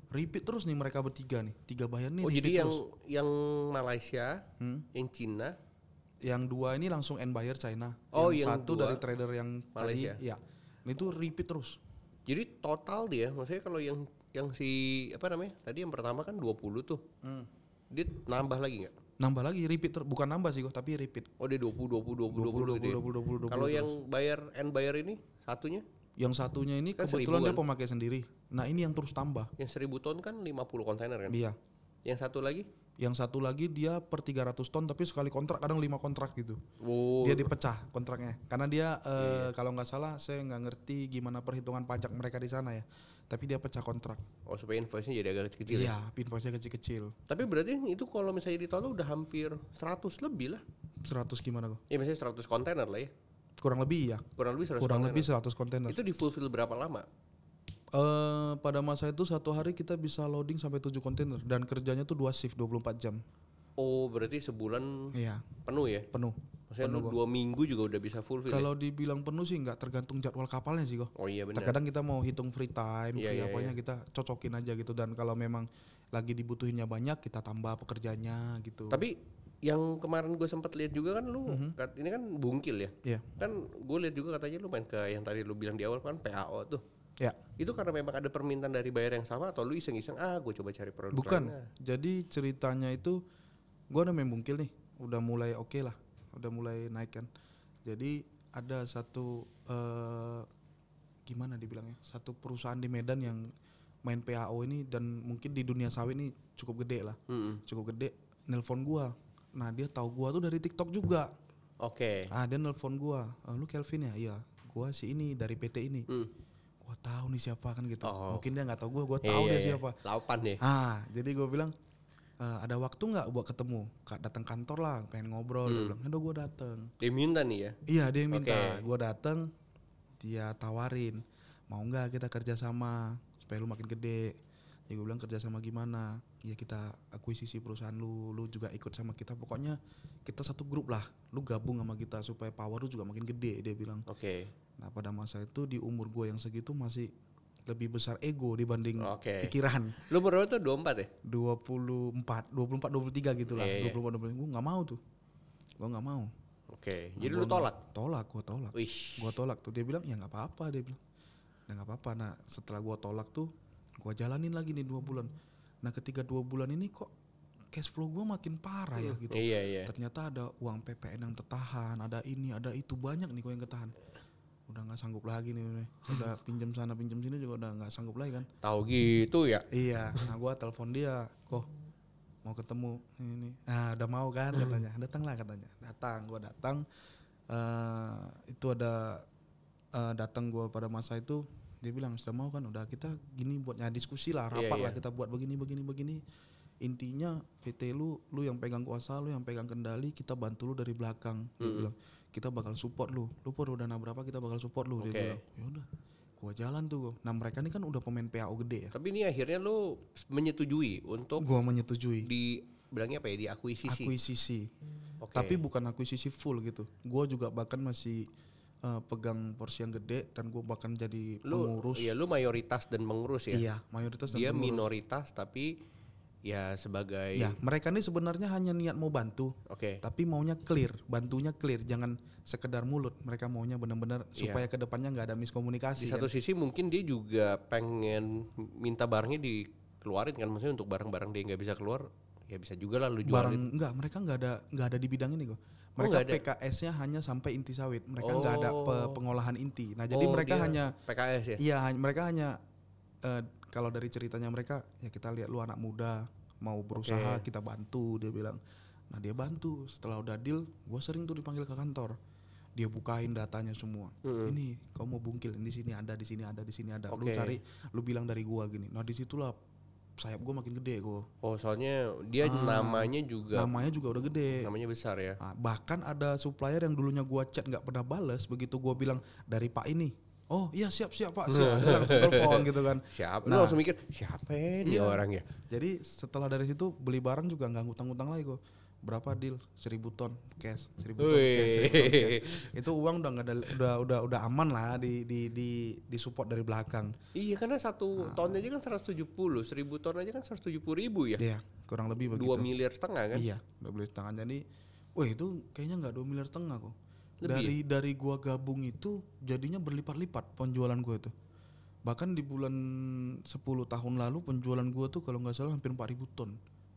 A: repeat terus nih mereka bertiga nih tiga bayar nih oh jadi yang terus.
B: yang Malaysia hmm? yang Cina yang dua ini langsung end buyer China
A: oh yang, yang satu dari trader yang Malaysia. tadi ya
B: nah, itu repeat terus jadi total dia maksudnya kalau yang yang si apa namanya tadi yang pertama kan 20 tuh hmm dia nambah lagi nggak? Nambah lagi repeat ter- bukan nambah sih gue, tapi repeat. Oh dia 20 20 20 20 20 20, 20, gitu 20, 20, 20, 20 Kalau yang bayar and bayar ini satunya? Yang satunya ini kan kebetulan dia kan? pemakai sendiri. Nah, ini yang terus tambah. Yang 1000 ton kan 50 kontainer kan? Iya. Yang satu lagi?
A: Yang satu lagi dia per 300 ton tapi sekali kontrak kadang 5 kontrak gitu. Oh. Dia dipecah kontraknya. Karena dia yeah. uh, kalau nggak salah saya nggak ngerti gimana perhitungan pajak mereka di sana ya tapi dia pecah kontrak.
B: Oh supaya invoice-nya jadi agak kecil-kecil. Iya, ya? invoice-nya kecil-kecil. Tapi berarti itu kalau misalnya ditolak udah hampir 100 lebih lah.
A: 100 gimana kok?
B: Ya misalnya 100 kontainer lah ya. Kurang lebih ya. Kurang lebih 100 Kurang kontainer. lebih 100 kontainer. Itu di fulfill berapa lama?
A: Uh, pada masa itu satu hari kita bisa loading sampai 7 kontainer dan kerjanya tuh dua shift 24 jam.
B: Oh berarti sebulan iya. penuh ya? Penuh. Maksudnya penuh, dua minggu juga udah bisa full ya? Kalau
A: ya? dibilang penuh sih nggak tergantung jadwal kapalnya sih kok.
B: Oh iya benar. Terkadang
A: kita mau hitung free time, iya, free apa iya, apanya iya. kita cocokin aja gitu dan kalau memang lagi dibutuhinnya banyak kita tambah pekerjanya gitu. Tapi
B: yang kemarin gue sempat lihat juga kan lu mm -hmm. ini kan bungkil ya. Yeah. Kan gue lihat juga katanya lu main ke yang tadi lu bilang di awal kan PAO tuh. Ya. Itu karena memang ada permintaan dari bayar yang sama atau lu iseng-iseng ah gue coba cari produk Bukan. Lainnya.
A: Jadi ceritanya itu gue udah main bungkil nih udah mulai oke okay lah udah mulai naik kan jadi ada satu uh, gimana dibilangnya satu perusahaan di Medan yang main PAO ini dan mungkin di dunia sawit ini cukup gede lah mm -hmm. cukup gede nelpon gua nah dia tahu gua tuh dari TikTok juga oke okay. ah dia nelpon gua eh, lu Kelvin ya iya gua si ini dari PT ini mm. gua tahu nih siapa kan gitu oh. mungkin dia nggak tahu gua gua iya, tahu yeah, dia yeah, iya. siapa laupan nih ah jadi gua bilang uh, ada waktu nggak buat ketemu kak datang kantor lah pengen ngobrol hmm. dia bilang
B: aduh gue dateng dia minta nih ya iya dia minta okay.
A: gue dateng dia tawarin mau nggak kita kerja sama supaya lu makin gede ya gue bilang kerja sama gimana ya kita akuisisi perusahaan lu lu juga ikut sama kita pokoknya kita satu grup lah lu gabung sama kita supaya power lu juga makin gede dia bilang oke okay. nah pada masa itu di umur gue yang segitu masih lebih besar ego dibanding okay. pikiran.
B: Lu berapa tuh 24 ya?
A: 24, 24 23 gitu lah. Yeah, 24 25 gua nggak mau tuh. Gua nggak mau.
B: Oke. Okay. Nah, Jadi lu tolak. Tolak, gua tolak.
A: Wih. Gua tolak tuh dia bilang ya nggak apa-apa dia bilang. ya nggak apa-apa. Nah, setelah gua tolak tuh gua jalanin lagi nih dua bulan. Nah, ketika dua bulan ini kok cash flow gue makin parah ya iya. gitu. Iya, iya. Ternyata ada uang PPN yang tertahan, ada ini, ada itu banyak nih kok yang ketahan udah nggak sanggup lagi nih udah pinjam sana pinjam sini juga udah nggak sanggup lagi kan tahu gitu
B: ya iya
A: nah gue telepon dia kok mau ketemu ini nah udah mau kan katanya datang lah katanya datang gue datang uh, itu ada uh, datang gue pada masa itu dia bilang sudah mau kan udah kita gini buatnya diskusi lah iya, rapat yeah, yeah. lah iya. kita buat begini begini begini intinya PT lu lu yang pegang kuasa lu yang pegang kendali kita bantu lu dari belakang mm -hmm. dia bilang kita bakal support lu lu perlu dana berapa kita bakal support lu okay. dia bilang ya udah. gua jalan tuh gua. Nah mereka ini kan udah pemain PAO gede ya.
B: Tapi ini akhirnya lu menyetujui untuk
A: gua menyetujui
B: di bilangnya apa ya di akuisisi. Akuisisi.
A: Hmm. Okay. Tapi bukan akuisisi full gitu. Gua juga bahkan masih uh, pegang porsi yang gede dan gue bahkan jadi lu, pengurus. Iya,
B: lu mayoritas dan mengurus ya. Iya, mayoritas dan Dia pengurus. minoritas tapi ya sebagai ya
A: mereka ini sebenarnya hanya niat mau bantu oke okay. tapi maunya clear bantunya clear jangan sekedar mulut mereka maunya benar-benar yeah. supaya kedepannya nggak ada miskomunikasi di kan? satu kan?
B: sisi mungkin dia juga pengen minta barangnya dikeluarin kan maksudnya untuk barang-barang dia nggak bisa keluar ya bisa juga lah lu jualin barang
A: nggak mereka nggak ada nggak ada di bidang ini kok oh, mereka oh, PKS-nya hanya sampai inti sawit. Mereka nggak oh. ada pe pengolahan inti. Nah, jadi oh, mereka dia. hanya PKS ya. Iya, mereka hanya uh, kalau dari ceritanya mereka ya kita lihat lu anak muda, mau berusaha okay. kita bantu dia bilang nah dia bantu setelah udah deal gue sering tuh dipanggil ke kantor dia bukain datanya semua hmm. ini kamu mau bungkil ini sini ada di sini ada di sini ada okay. lu cari lu bilang dari gua gini nah disitulah sayap gua makin gede gua Oh
B: soalnya dia ah, namanya juga. Namanya juga udah gede. Namanya besar ya. Ah,
A: bahkan ada supplier yang dulunya gua chat nggak pernah bales begitu gua bilang dari Pak ini Oh iya siap siap pak siap nah. langsung telepon gitu kan. Siap. Nah, langsung mikir siapa ya dia iya. ya Jadi setelah dari situ beli barang juga nggak ngutang-ngutang lagi kok. Berapa deal? Seribu ton cash, seribu ton cash, seribu ton cash. Itu uang udah nggak ada, udah udah udah aman lah di di di di support dari belakang.
B: Iya karena satu nah. ton aja kan seratus tujuh puluh, seribu ton aja kan seratus tujuh puluh ribu ya. Iya
A: kurang lebih begitu. Dua miliar setengah kan? Iya dua miliar setengah. Jadi, wah itu kayaknya nggak dua miliar setengah kok lebih dari ya? dari gua gabung itu jadinya berlipat-lipat penjualan gua itu. Bahkan di bulan 10 tahun lalu penjualan gua tuh kalau nggak salah hampir 4000 ton.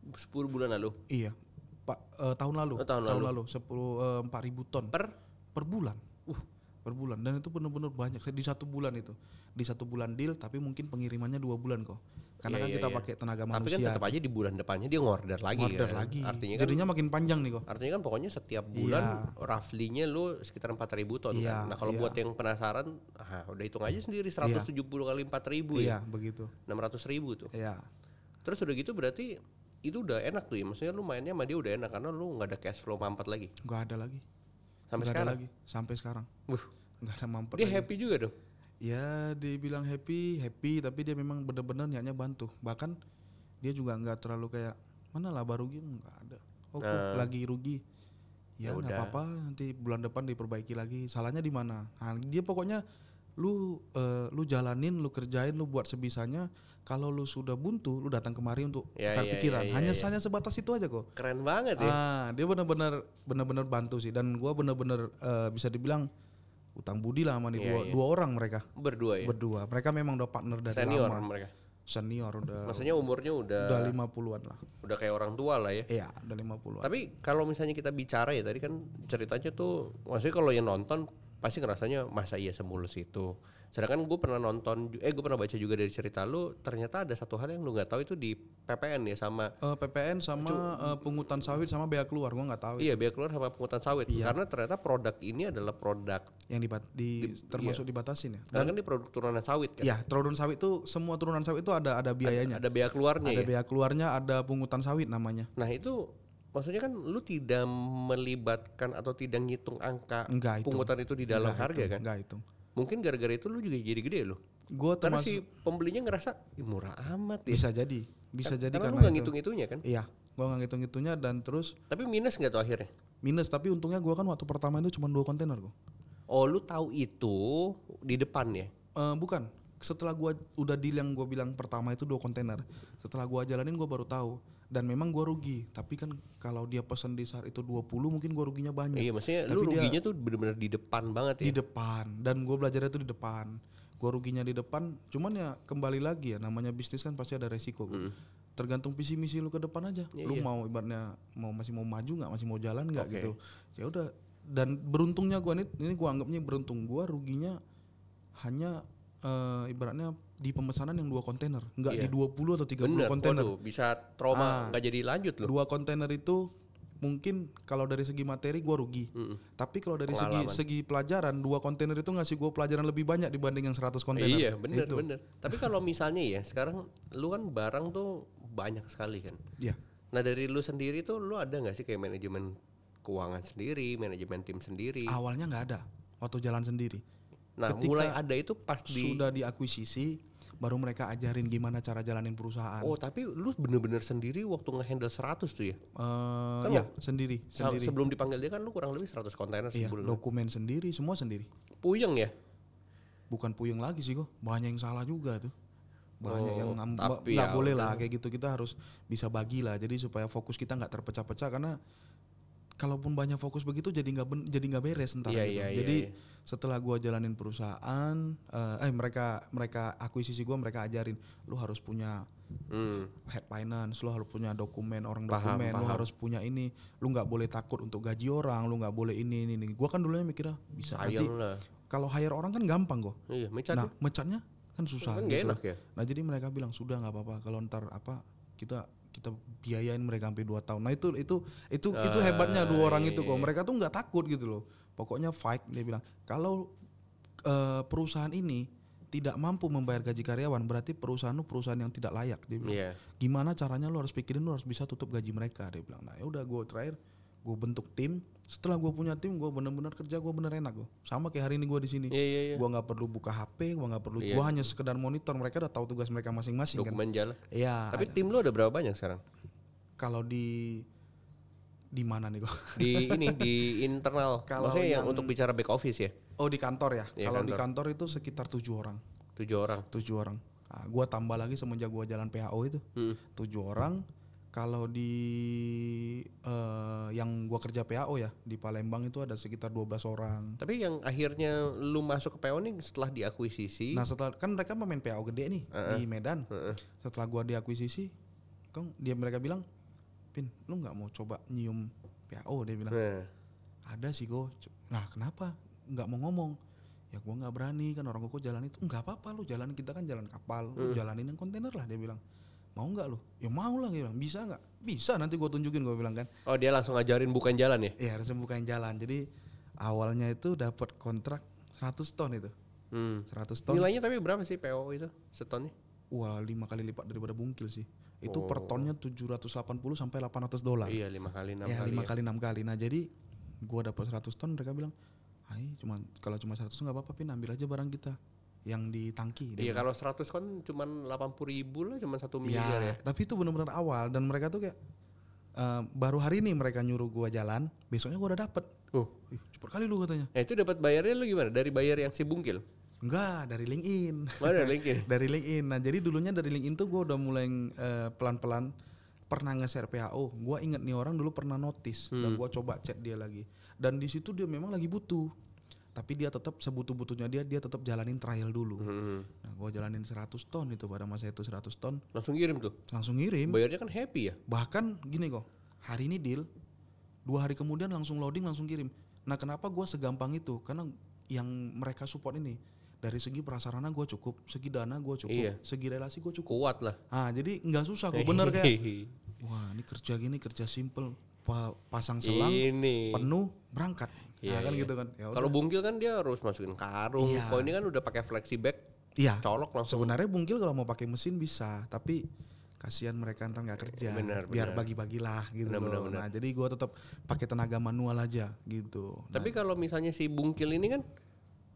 B: 10 bulan lalu.
A: Iya. Pak uh, eh, tahun lalu. Oh, tahun, tahun lalu. lalu 10 uh, 4000 ton per per bulan. Uh, per bulan dan itu benar-benar banyak. di satu bulan itu. Di satu bulan deal tapi mungkin pengirimannya dua bulan kok karena yeah, kan iya, kita yeah. pakai tenaga manusia. Tapi kan tetap aja di bulan
B: depannya dia ngorder lagi ngorder kan. lagi. Artinya kan, jadinya makin panjang nih kok. Artinya kan pokoknya setiap bulan yeah. roughly-nya lu sekitar 4000 ton yeah, kan. Nah, kalau yeah. buat yang penasaran, ah udah hitung aja sendiri 170 iya. yeah. kali 4000 yeah, ya. Iya, begitu. 600 ribu tuh. Iya. Yeah. Terus udah gitu berarti itu udah enak tuh ya. Maksudnya lu mainnya sama dia udah enak karena lu nggak ada cash flow mampet lagi.
A: Gak ada lagi. Sampai gak sekarang. Ada lagi. Sampai sekarang. Wuh. Gak ada mampet. Dia lagi. happy juga dong ya dibilang happy happy tapi dia memang bener-bener nyanyi bantu bahkan dia juga nggak terlalu kayak mana lah baru rugi nggak ada oh uh, lagi rugi ya, ya nggak apa-apa nanti bulan depan diperbaiki lagi salahnya di mana nah, dia pokoknya lu uh, lu jalanin lu kerjain lu buat sebisanya kalau lu sudah buntu lu datang kemari untuk ya, tukar ya, pikiran ya, ya, hanya ya, sebatas itu aja kok
B: keren banget ya ah dia
A: benar-benar benar-benar bantu sih dan gua benar-benar uh, eh, bisa dibilang utang budi lah sama nih yeah, dua, yeah. dua orang mereka. Berdua ya. Berdua. Mereka memang udah partner dari senior lama. mereka. Senior udah. Maksudnya umurnya udah udah lima puluhan
B: lah. Udah kayak orang tua lah ya. Iya, udah lima puluhan Tapi kalau misalnya kita bicara ya tadi kan ceritanya tuh maksudnya kalau yang nonton pasti ngerasanya masa iya semulus itu Sedangkan gue pernah nonton, eh gue pernah baca juga dari cerita lu, ternyata ada satu hal yang lu nggak tahu itu di PPN ya sama
A: uh, eh, PPN sama cu- uh, pungutan sawit sama bea keluar, gue nggak tahu. Iya
B: bea keluar sama pungutan sawit, iya. karena ternyata produk ini adalah produk yang dibat di, di iya. termasuk iya. dibatasin ya. Dan kan di produk turunan sawit kan. Iya turunan
A: sawit itu semua turunan sawit itu ada ada biayanya. Ada, ada bea keluarnya. Ada ya? bea keluarnya, ada pungutan sawit namanya. Nah
B: itu maksudnya kan lu tidak melibatkan atau tidak ngitung angka enggak pungutan itu, di dalam harga kan? Enggak hitung mungkin gara-gara itu lu juga jadi gede loh gua karena si pembelinya ngerasa murah amat ya bisa jadi bisa jadi karena, karena lu nggak ngitung itunya kan iya
A: gua nggak ngitung itunya dan terus tapi minus nggak tuh akhirnya minus tapi untungnya gua kan waktu pertama itu cuma dua kontainer gue
B: oh lu tahu itu di depan ya
A: uh, bukan setelah gua udah deal yang gua bilang pertama itu dua kontainer setelah gua jalanin gua baru tahu dan memang gua rugi tapi kan kalau dia pesan di saat itu 20 mungkin gua ruginya banyak iya maksudnya tapi lu ruginya tuh
B: bener-bener di depan banget ya di
A: depan dan gua belajarnya tuh di depan gua ruginya di depan cuman ya kembali lagi ya namanya bisnis kan pasti ada resiko mm. tergantung visi misi lu ke depan aja yeah, lu iya. mau ibaratnya mau masih mau maju nggak masih mau jalan nggak okay. gitu ya udah dan beruntungnya gua ini ini gua anggapnya beruntung gua ruginya hanya uh, ibaratnya di pemesanan yang dua kontainer, nggak iya. di 20 atau 30 Bener, kontainer. bisa
B: trauma, ah, jadi lanjut loh. Dua
A: kontainer itu mungkin kalau dari segi materi gue rugi, mm -mm. tapi kalau dari segi segi pelajaran dua kontainer itu ngasih gue pelajaran lebih banyak dibanding yang 100 kontainer. Iya bener itu. bener.
B: Tapi kalau misalnya ya sekarang lu kan barang tuh banyak sekali kan. Iya. Nah dari lu sendiri tuh lu ada nggak sih kayak manajemen keuangan sendiri, manajemen tim sendiri? Awalnya
A: nggak ada, waktu jalan sendiri.
B: Nah, Ketika mulai ada itu pas di sudah
A: diakuisisi baru mereka ajarin gimana cara jalanin perusahaan. Oh,
B: tapi lu bener-bener sendiri waktu ngehandle 100 tuh ya?
A: Uh, kan ya, sendiri, sendiri. Sebelum
B: dipanggil dia kan lu kurang lebih 100 kontainer iya, sebulan.
A: dokumen sendiri, semua sendiri. Puyeng ya? Bukan puyeng lagi sih kok, banyak yang salah juga tuh. Banyak oh, yang nggak ya, boleh lah kayak gitu kita harus bisa bagi lah. Jadi supaya fokus kita nggak terpecah-pecah karena kalaupun banyak fokus begitu jadi nggak jadi nggak beres entar yeah, gitu. Yeah, iya, jadi yeah, setelah gua jalanin perusahaan uh, eh mereka mereka akuisisi gua mereka ajarin lu harus punya hmm. head finance, lu harus punya dokumen orang paham, dokumen, paham. lu harus punya ini, lu nggak boleh takut untuk gaji orang, lu nggak boleh ini ini ini. Gua kan dulunya mikirnya bisa nanti kalau hire orang kan gampang kok. Iya, mecat nah, mecatnya kan susah kan gitu. enak ya. Nah, jadi mereka bilang sudah nggak apa-apa kalau ntar apa kita kita biayain mereka sampai dua tahun. Nah itu itu itu uh, itu ah, hebatnya dua orang iya, itu kok. Iya. Mereka tuh nggak takut gitu loh. Pokoknya fight dia bilang kalau uh, perusahaan ini tidak mampu membayar gaji karyawan berarti perusahaan lu perusahaan yang tidak layak dia bilang. Yeah. Gimana caranya lu harus pikirin lu harus bisa tutup gaji mereka dia bilang. Nah ya udah gue terakhir gue bentuk tim setelah gue punya tim gue bener-bener kerja gue bener enak gue sama kayak hari ini gue di sini yeah, yeah, yeah. gue nggak perlu buka hp gue nggak perlu yeah. gue hanya sekedar monitor mereka udah tahu tugas mereka masing-masing kan. dokumen kan? jalan ya tapi
B: tim lu ada berapa banyak sekarang
A: kalau di di mana nih gue di ini
B: di internal kalau maksudnya yang, yang untuk bicara back office ya oh di kantor ya, ya kalau di kantor
A: itu sekitar tujuh orang tujuh orang tujuh orang nah, gue tambah lagi semenjak gue jalan PHO itu hmm. tujuh orang kalau di uh, yang gua kerja PAO ya di Palembang itu ada sekitar 12 orang.
B: Tapi yang akhirnya lu masuk ke PAO nih setelah diakuisisi. Nah, setelah kan
A: mereka pemain PAO gede nih uh -uh. di Medan. Uh -uh. Setelah gua diakuisisi, kan dia mereka bilang, "Pin, lu nggak mau coba nyium PAO?" dia bilang. Uh. Ada sih, Go. Nah, kenapa? nggak mau ngomong ya gua nggak berani kan orang gua jalan itu nggak apa-apa lu jalan kita kan jalan kapal lu uh. jalanin yang kontainer lah dia bilang mau nggak lo? Ya mau lah gue bilang. Bisa nggak? Bisa nanti gue tunjukin gue bilang kan.
B: Oh dia langsung ngajarin bukan jalan ya? Iya langsung bukan jalan. Jadi
A: awalnya itu dapat kontrak 100 ton itu.
B: Hmm. 100 ton. Nilainya tapi berapa sih PO itu setonnya?
A: Wah lima kali lipat daripada bungkil sih. Itu oh. per tonnya 780 sampai 800 dolar. Iya
B: lima kali enam ya, kali. lima ya. kali
A: enam kali. Nah jadi gue dapat 100 ton mereka bilang, Hai, cuma kalau cuma 100 nggak apa-apa, pin ambil aja barang kita yang di tangki.
B: Iya kalau 100 kan cuma 80 ribu lah cuma satu miliar ya, ya.
A: Tapi itu benar-benar awal dan mereka tuh kayak uh, baru hari ini mereka nyuruh gua jalan, besoknya gua udah dapet. Oh, Ih,
B: cepet kali lu katanya. Eh itu dapat bayarnya lu gimana? Dari bayar yang si bungkil? Enggak, dari LinkedIn. Mana oh, dari LinkedIn?
A: dari LinkedIn. Nah, jadi dulunya dari LinkedIn tuh gua udah mulai pelan eh, pelan-pelan pernah nge-share PHO. Gua inget nih orang dulu pernah notice hmm. dan gua coba chat dia lagi. Dan di situ dia memang lagi butuh tapi dia tetap sebutu-butunya dia dia tetap jalanin trial dulu. Hmm. Nah, gua jalanin 100 ton itu pada masa itu 100 ton. Langsung ngirim tuh. Langsung ngirim. Bayarnya kan happy ya. Bahkan gini kok, hari ini deal, dua hari kemudian langsung loading langsung kirim. Nah, kenapa gua segampang itu? Karena yang mereka support ini dari segi prasarana gue cukup, segi dana gue cukup, iya. segi relasi gue cukup. Kuat lah. Ah, jadi nggak susah gue bener kayak. Wah, ini kerja gini kerja simple pasang selang ini. penuh berangkat. Nah, iya, nah, kan iya. gitu kan. Ya Kalau
B: bungkil kan dia harus masukin karung. Iya. Kalau ini kan udah pakai flexi bag. Iya. Colok langsung.
A: Sebenarnya bungkil kalau mau pakai mesin bisa, tapi kasihan mereka ntar nggak kerja. Bener, Biar bagi-bagilah gitu bener, Bener, Nah, jadi gua tetap pakai tenaga manual aja gitu. Nah, tapi
B: kalau misalnya si bungkil ini kan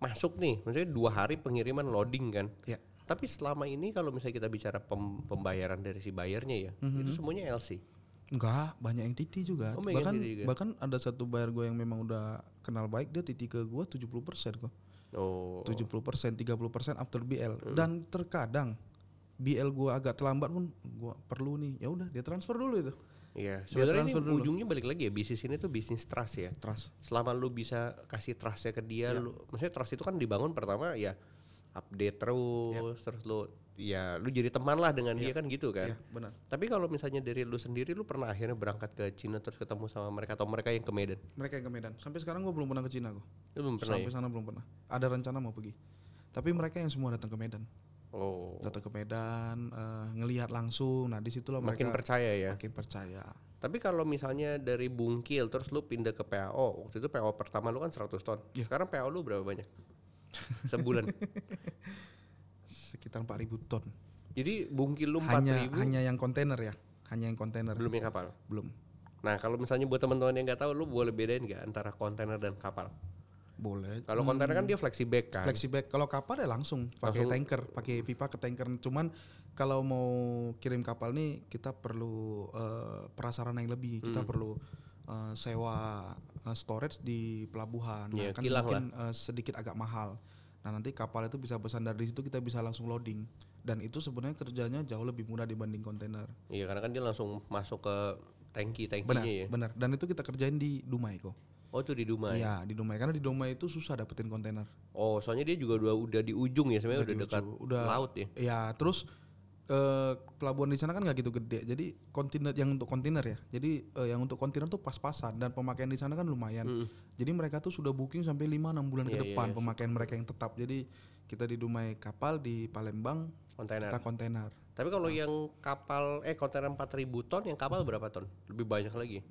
B: masuk nih, maksudnya dua hari pengiriman loading kan. Iya. Tapi selama ini kalau misalnya kita bicara pembayaran dari si bayarnya ya, mm -hmm. itu semuanya LC.
A: Enggak, banyak yang titi juga. Oh, bahkan juga. bahkan ada satu bayar gue yang memang udah kenal baik dia titi ke gue 70% kok. Oh. tujuh puluh persen tiga puluh persen after BL. Hmm. Dan terkadang BL gue agak terlambat pun gue perlu nih. Ya udah dia transfer dulu itu. Iya, sebenarnya ini dulu.
B: ujungnya balik lagi ya bisnis ini tuh bisnis trust ya. Trust. Selama lu bisa kasih trustnya ke dia, ya. lu maksudnya trust itu kan dibangun pertama ya update terus, ya. terus lu ya lu jadi teman lah dengan yeah. dia iya. kan gitu kan. yeah, benar. Tapi kalau misalnya dari lu sendiri lu pernah akhirnya berangkat ke Cina terus ketemu sama mereka atau mereka yang ke Medan?
A: Mereka yang ke Medan. Sampai sekarang gua belum pernah ke Cina gua. belum pernah. Sampai ya? sana belum pernah. Ada rencana mau pergi. Tapi mereka yang semua datang ke Medan. Oh. Datang ke Medan, uh, ngelihat langsung. Nah, disitulah situ mereka makin percaya ya. Makin
B: percaya. Tapi kalau misalnya dari Bungkil terus lu pindah ke PAO, waktu itu PAO pertama lu kan 100 ton. Yeah. Sekarang PAO lu berapa banyak? Sebulan.
A: sekitar 4000 ton.
B: Jadi bungkil lu 4000 hanya,
A: hanya yang kontainer ya, hanya yang kontainer. Belum
B: yang kapal. Belum. Nah, kalau misalnya buat teman-teman yang nggak tahu lu boleh bedain nggak antara kontainer dan kapal? Boleh. Kalau kontainer kan dia flexi back kan. Flexi
A: back. Kalau kapal ya langsung pakai tanker, pakai pipa ke tanker. Cuman kalau mau kirim kapal nih kita perlu uh, eh, prasarana yang lebih. Kita hmm. perlu uh, sewa uh, storage di pelabuhan. Yeah, iya, kan mungkin Uh, sedikit agak mahal. Nah nanti kapal itu bisa bersandar di situ kita bisa langsung loading dan itu sebenarnya kerjanya jauh lebih mudah dibanding kontainer.
B: Iya karena kan dia langsung masuk ke tangki tangkinya benar, ya. Benar.
A: Dan itu kita kerjain di Dumai kok.
B: Oh itu di Dumai. Iya di
A: Dumai karena di Dumai itu susah dapetin kontainer.
B: Oh soalnya dia juga udah udah di ujung ya sebenarnya udah, udah dekat ujung. udah, laut ya.
A: Iya terus uh, pelabuhan di sana kan nggak gitu gede. Jadi kontainer yang untuk kontainer ya. Jadi uh, yang untuk kontainer tuh pas-pasan dan pemakaian di sana kan lumayan. Mm. Jadi mereka tuh sudah booking sampai lima enam bulan yeah, ke iya, iya, depan yeah. pemakaian mereka yang tetap. Jadi kita di Dumai kapal di
B: Palembang kontainer. Kita kontainer. Tapi kalau nah. yang kapal eh kontainer empat ribu ton, yang kapal berapa ton? Lebih banyak lagi.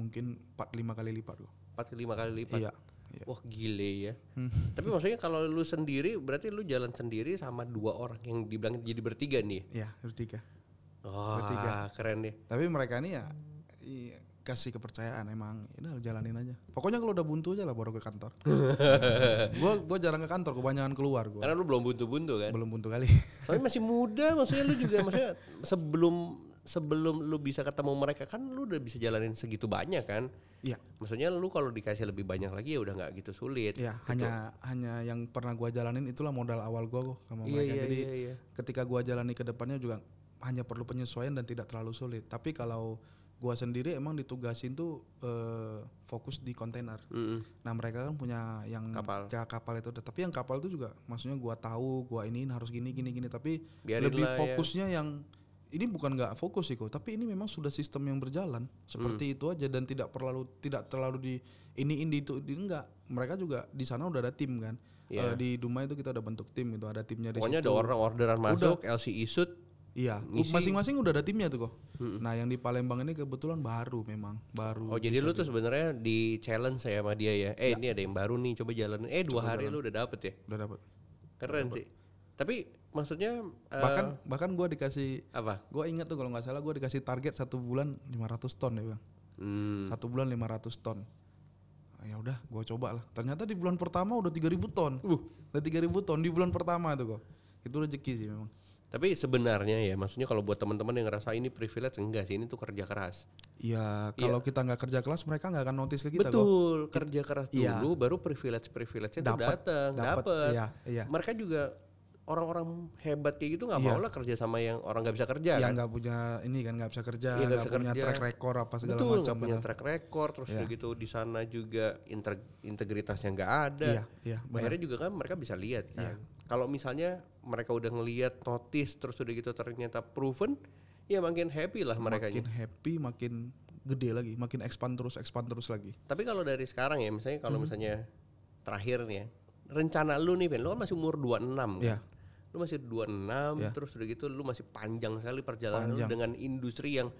B: Mungkin empat lima kali lipat loh. Empat lima kali lipat. Iya yeah. wah gile ya hmm. tapi maksudnya kalau lu sendiri berarti lu jalan sendiri sama dua orang yang dibilang jadi bertiga nih
A: Iya bertiga
B: oh, bertiga keren nih. tapi
A: mereka ini ya kasih kepercayaan emang ini harus jalanin aja pokoknya kalau udah buntu aja lah baru ke kantor gue gue jarang ke kantor kebanyakan keluar gue karena lu belum buntu
B: buntu kan belum buntu kali tapi masih muda maksudnya lu juga maksudnya sebelum sebelum lu bisa ketemu mereka kan lu udah bisa jalanin segitu banyak kan? Iya. Maksudnya lu kalau dikasih lebih banyak lagi ya udah nggak gitu sulit. Iya, gitu. hanya
A: hanya yang pernah gua jalanin itulah modal awal gua kok sama iya, mereka. Iya, Jadi iya, iya. ketika gua jalani ke depannya juga hanya perlu penyesuaian dan tidak terlalu sulit. Tapi kalau gua sendiri emang ditugasin tuh uh, fokus di kontainer. Mm -hmm. Nah mereka kan punya yang kapal. kapal itu, tapi yang kapal itu juga maksudnya gua tahu gua ini harus gini gini gini, tapi Biarin lebih ya. fokusnya ya. yang ini bukan nggak fokus sih kok, tapi ini memang sudah sistem yang berjalan seperti hmm. itu aja dan tidak perlu tidak terlalu di ini ini itu ini enggak. Mereka juga di sana udah ada tim kan. Yeah. Iya. Uh, di Dumai itu kita udah bentuk tim itu ada timnya di Pokoknya situ. ada orang orderan masuk,
B: udah. LC isut. Iya, masing-masing
A: udah ada timnya tuh kok. Hmm. Nah, yang di Palembang ini kebetulan baru memang, baru. Oh, jadi lu tuh
B: sebenarnya di challenge saya sama dia ya. Eh, ya. ini ada yang baru nih, coba jalanin. Eh, dua coba hari jalan. lu udah dapet ya? Udah dapet. Keren udah dapet. sih. Tapi
A: maksudnya uh, bahkan eh, bahkan gue dikasih apa gue ingat tuh kalau nggak salah gue dikasih target satu bulan 500 ton ya bang hmm. satu bulan 500 ton ya udah gue coba lah ternyata di bulan pertama udah 3000 ton uh. udah 3000 ton di bulan pertama itu kok itu
B: rezeki sih memang tapi sebenarnya ya maksudnya kalau buat teman-teman yang ngerasa ini privilege enggak sih ini tuh kerja keras
A: Iya, iya. kalau ya. kita nggak kerja keras mereka nggak akan notice ke kita.
B: Betul, kok. kerja keras iya. dulu, ya. baru privilege privilege itu datang, dapat. Ya, ya. Mereka juga orang-orang hebat kayak gitu nggak iya. mau lah kerja sama yang orang nggak bisa kerja yang kan?
A: nggak kan? punya ini kan nggak bisa kerja iya, nggak bisa punya kerja. track record apa segala Betul, macam kan punya ya. track record terus yeah.
B: Iya. gitu di sana juga integritasnya nggak ada yeah, iya, yeah, akhirnya juga kan mereka bisa lihat kan kalau misalnya mereka udah ngelihat notice terus udah gitu ternyata proven ya makin happy lah mereka makin ya. happy makin
A: gede lagi makin expand terus expand terus lagi
B: tapi kalau dari sekarang ya misalnya kalau hmm. misalnya terakhir nih ya rencana lu nih Ben, lu kan masih umur 26 enam. Kan? Yeah lu masih 26 yeah. terus udah gitu lu masih panjang sekali perjalanan panjang. lu dengan industri yang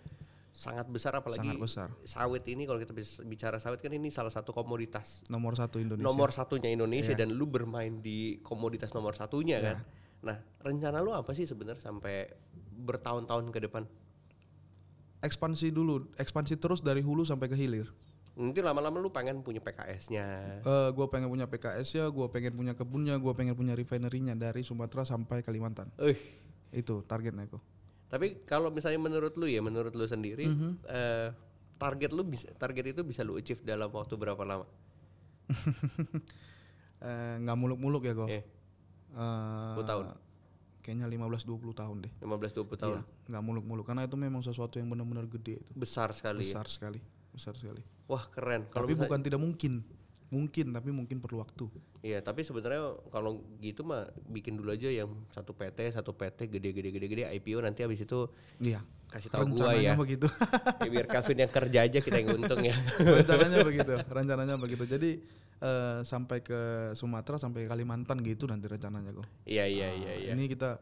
B: sangat besar apalagi sangat besar. sawit ini kalau kita bicara sawit kan ini salah satu komoditas nomor satu Indonesia nomor satunya Indonesia yeah. dan lu bermain di komoditas nomor satunya yeah. kan nah rencana lu apa sih sebenarnya sampai bertahun-tahun ke depan
A: ekspansi dulu ekspansi terus dari hulu sampai ke hilir
B: Nanti lama-lama lu pengen punya PKS-nya. Uh, eh,
A: gua pengen punya PKS ya, gua pengen punya kebunnya, gua pengen punya refinery-nya dari Sumatera sampai Kalimantan. Uh. Itu targetnya aku.
B: Tapi kalau misalnya menurut lu ya, menurut lu sendiri, uh -huh. uh, target lu bisa, target itu bisa lu achieve dalam waktu berapa lama?
A: Eh, nggak uh, muluk-muluk ya kok. Iya. Eh. Uh, tahun. Kayaknya 15-20 tahun deh. 15-20 tahun. Iya, nggak muluk-muluk karena itu memang sesuatu yang benar-benar gede itu.
B: Besar sekali. Ya. Besar ya?
A: sekali besar sekali. Wah keren. Kalau tapi bukan tidak mungkin, mungkin tapi mungkin perlu waktu.
B: Iya, tapi sebenarnya kalau gitu mah bikin dulu aja yang satu PT, satu PT gede-gede-gede-gede IPO nanti habis itu. Iya. Kasih tahu gua ya. begitu. ya, biar Calvin yang kerja aja kita yang untung ya. rencananya begitu, rencananya begitu. Jadi
A: uh, sampai ke Sumatera, sampai Kalimantan gitu nanti rencananya kok. Iya iya iya. Ah, iya. Ini kita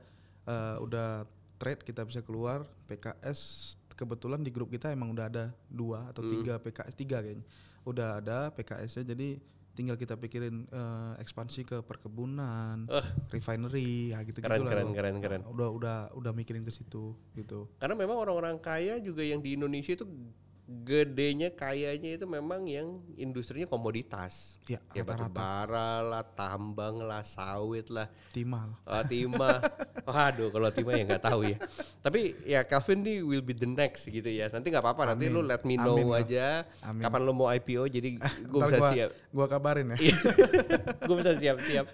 A: uh, udah trade kita bisa keluar PKS kebetulan di grup kita emang udah ada dua atau hmm. tiga hmm. PKS tiga kayaknya udah ada PKS-nya jadi tinggal kita pikirin uh, ekspansi ke perkebunan, uh, refinery, ya gitu gitu keren, lah. Keren, keren, keren. Udah udah udah mikirin ke situ gitu.
B: Karena memang orang-orang kaya juga yang di Indonesia itu gedenya kayaknya itu memang yang industrinya komoditas. Ya, ya batu bara lah, tambang lah, sawit lah. Timah. Oh, timah. Waduh, kalau timah ya nggak tahu ya. Tapi ya Calvin nih will be the next gitu ya. Nanti nggak apa-apa, nanti lu let me know Amin, aja Amin. kapan lu mau IPO jadi gue bisa gua, siap.
A: Gue kabarin
B: ya. Iya. gue bisa siap-siap.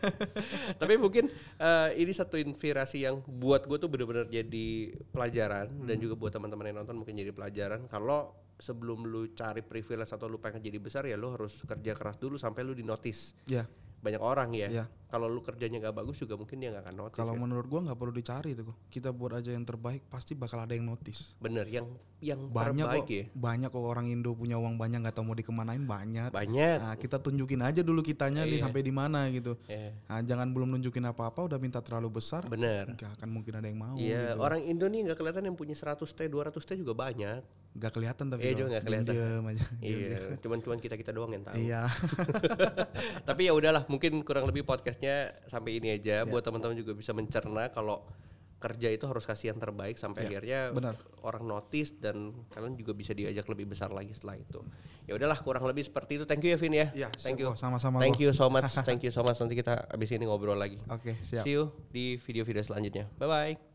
B: Tapi mungkin uh, ini satu inspirasi yang buat gue tuh bener-bener jadi pelajaran hmm. dan juga buat teman-teman yang nonton mungkin jadi pelajaran kalau sebelum lu cari privilege atau lu pengen jadi besar ya lu harus kerja keras dulu sampai lu di notice. Iya. Yeah. Banyak orang ya. Yeah. Kalau lu kerjanya nggak bagus juga mungkin dia nggak akan notice. Kalau ya. menurut
A: gua nggak perlu dicari tuh. Kita buat aja yang terbaik pasti bakal ada yang notice.
B: Bener, yang yang banyak terbaik kok, ya.
A: Banyak kok orang Indo punya uang banyak nggak tahu mau dikemanain banyak. Banyak. Nah, kita tunjukin aja dulu kitanya nih yeah. sampai di mana gitu. Yeah. Nah, jangan belum nunjukin apa-apa udah minta terlalu besar. Bener. Gak akan mungkin ada yang mau. Iya. Yeah. Gitu. Orang
B: Indo nih nggak kelihatan yang punya 100 t, 200 t juga banyak
A: Gak kelihatan tapi iya, gak kelihatan. Iya,
B: cuman cuman kita kita doang yang tahu. Iya. tapi ya udahlah, mungkin kurang lebih podcastnya sampai ini aja. Ya. Buat teman-teman juga bisa mencerna kalau kerja itu harus kasih yang terbaik sampai ya. akhirnya Benar. orang notice dan kalian juga bisa diajak lebih besar lagi setelah itu. Ya udahlah, kurang lebih seperti itu. Thank you ya Vin ya. ya Thank you. Sama-sama. Thank you so much. Thank you so much. Nanti kita abis ini ngobrol lagi. Oke, okay, See you di video-video selanjutnya. Bye bye.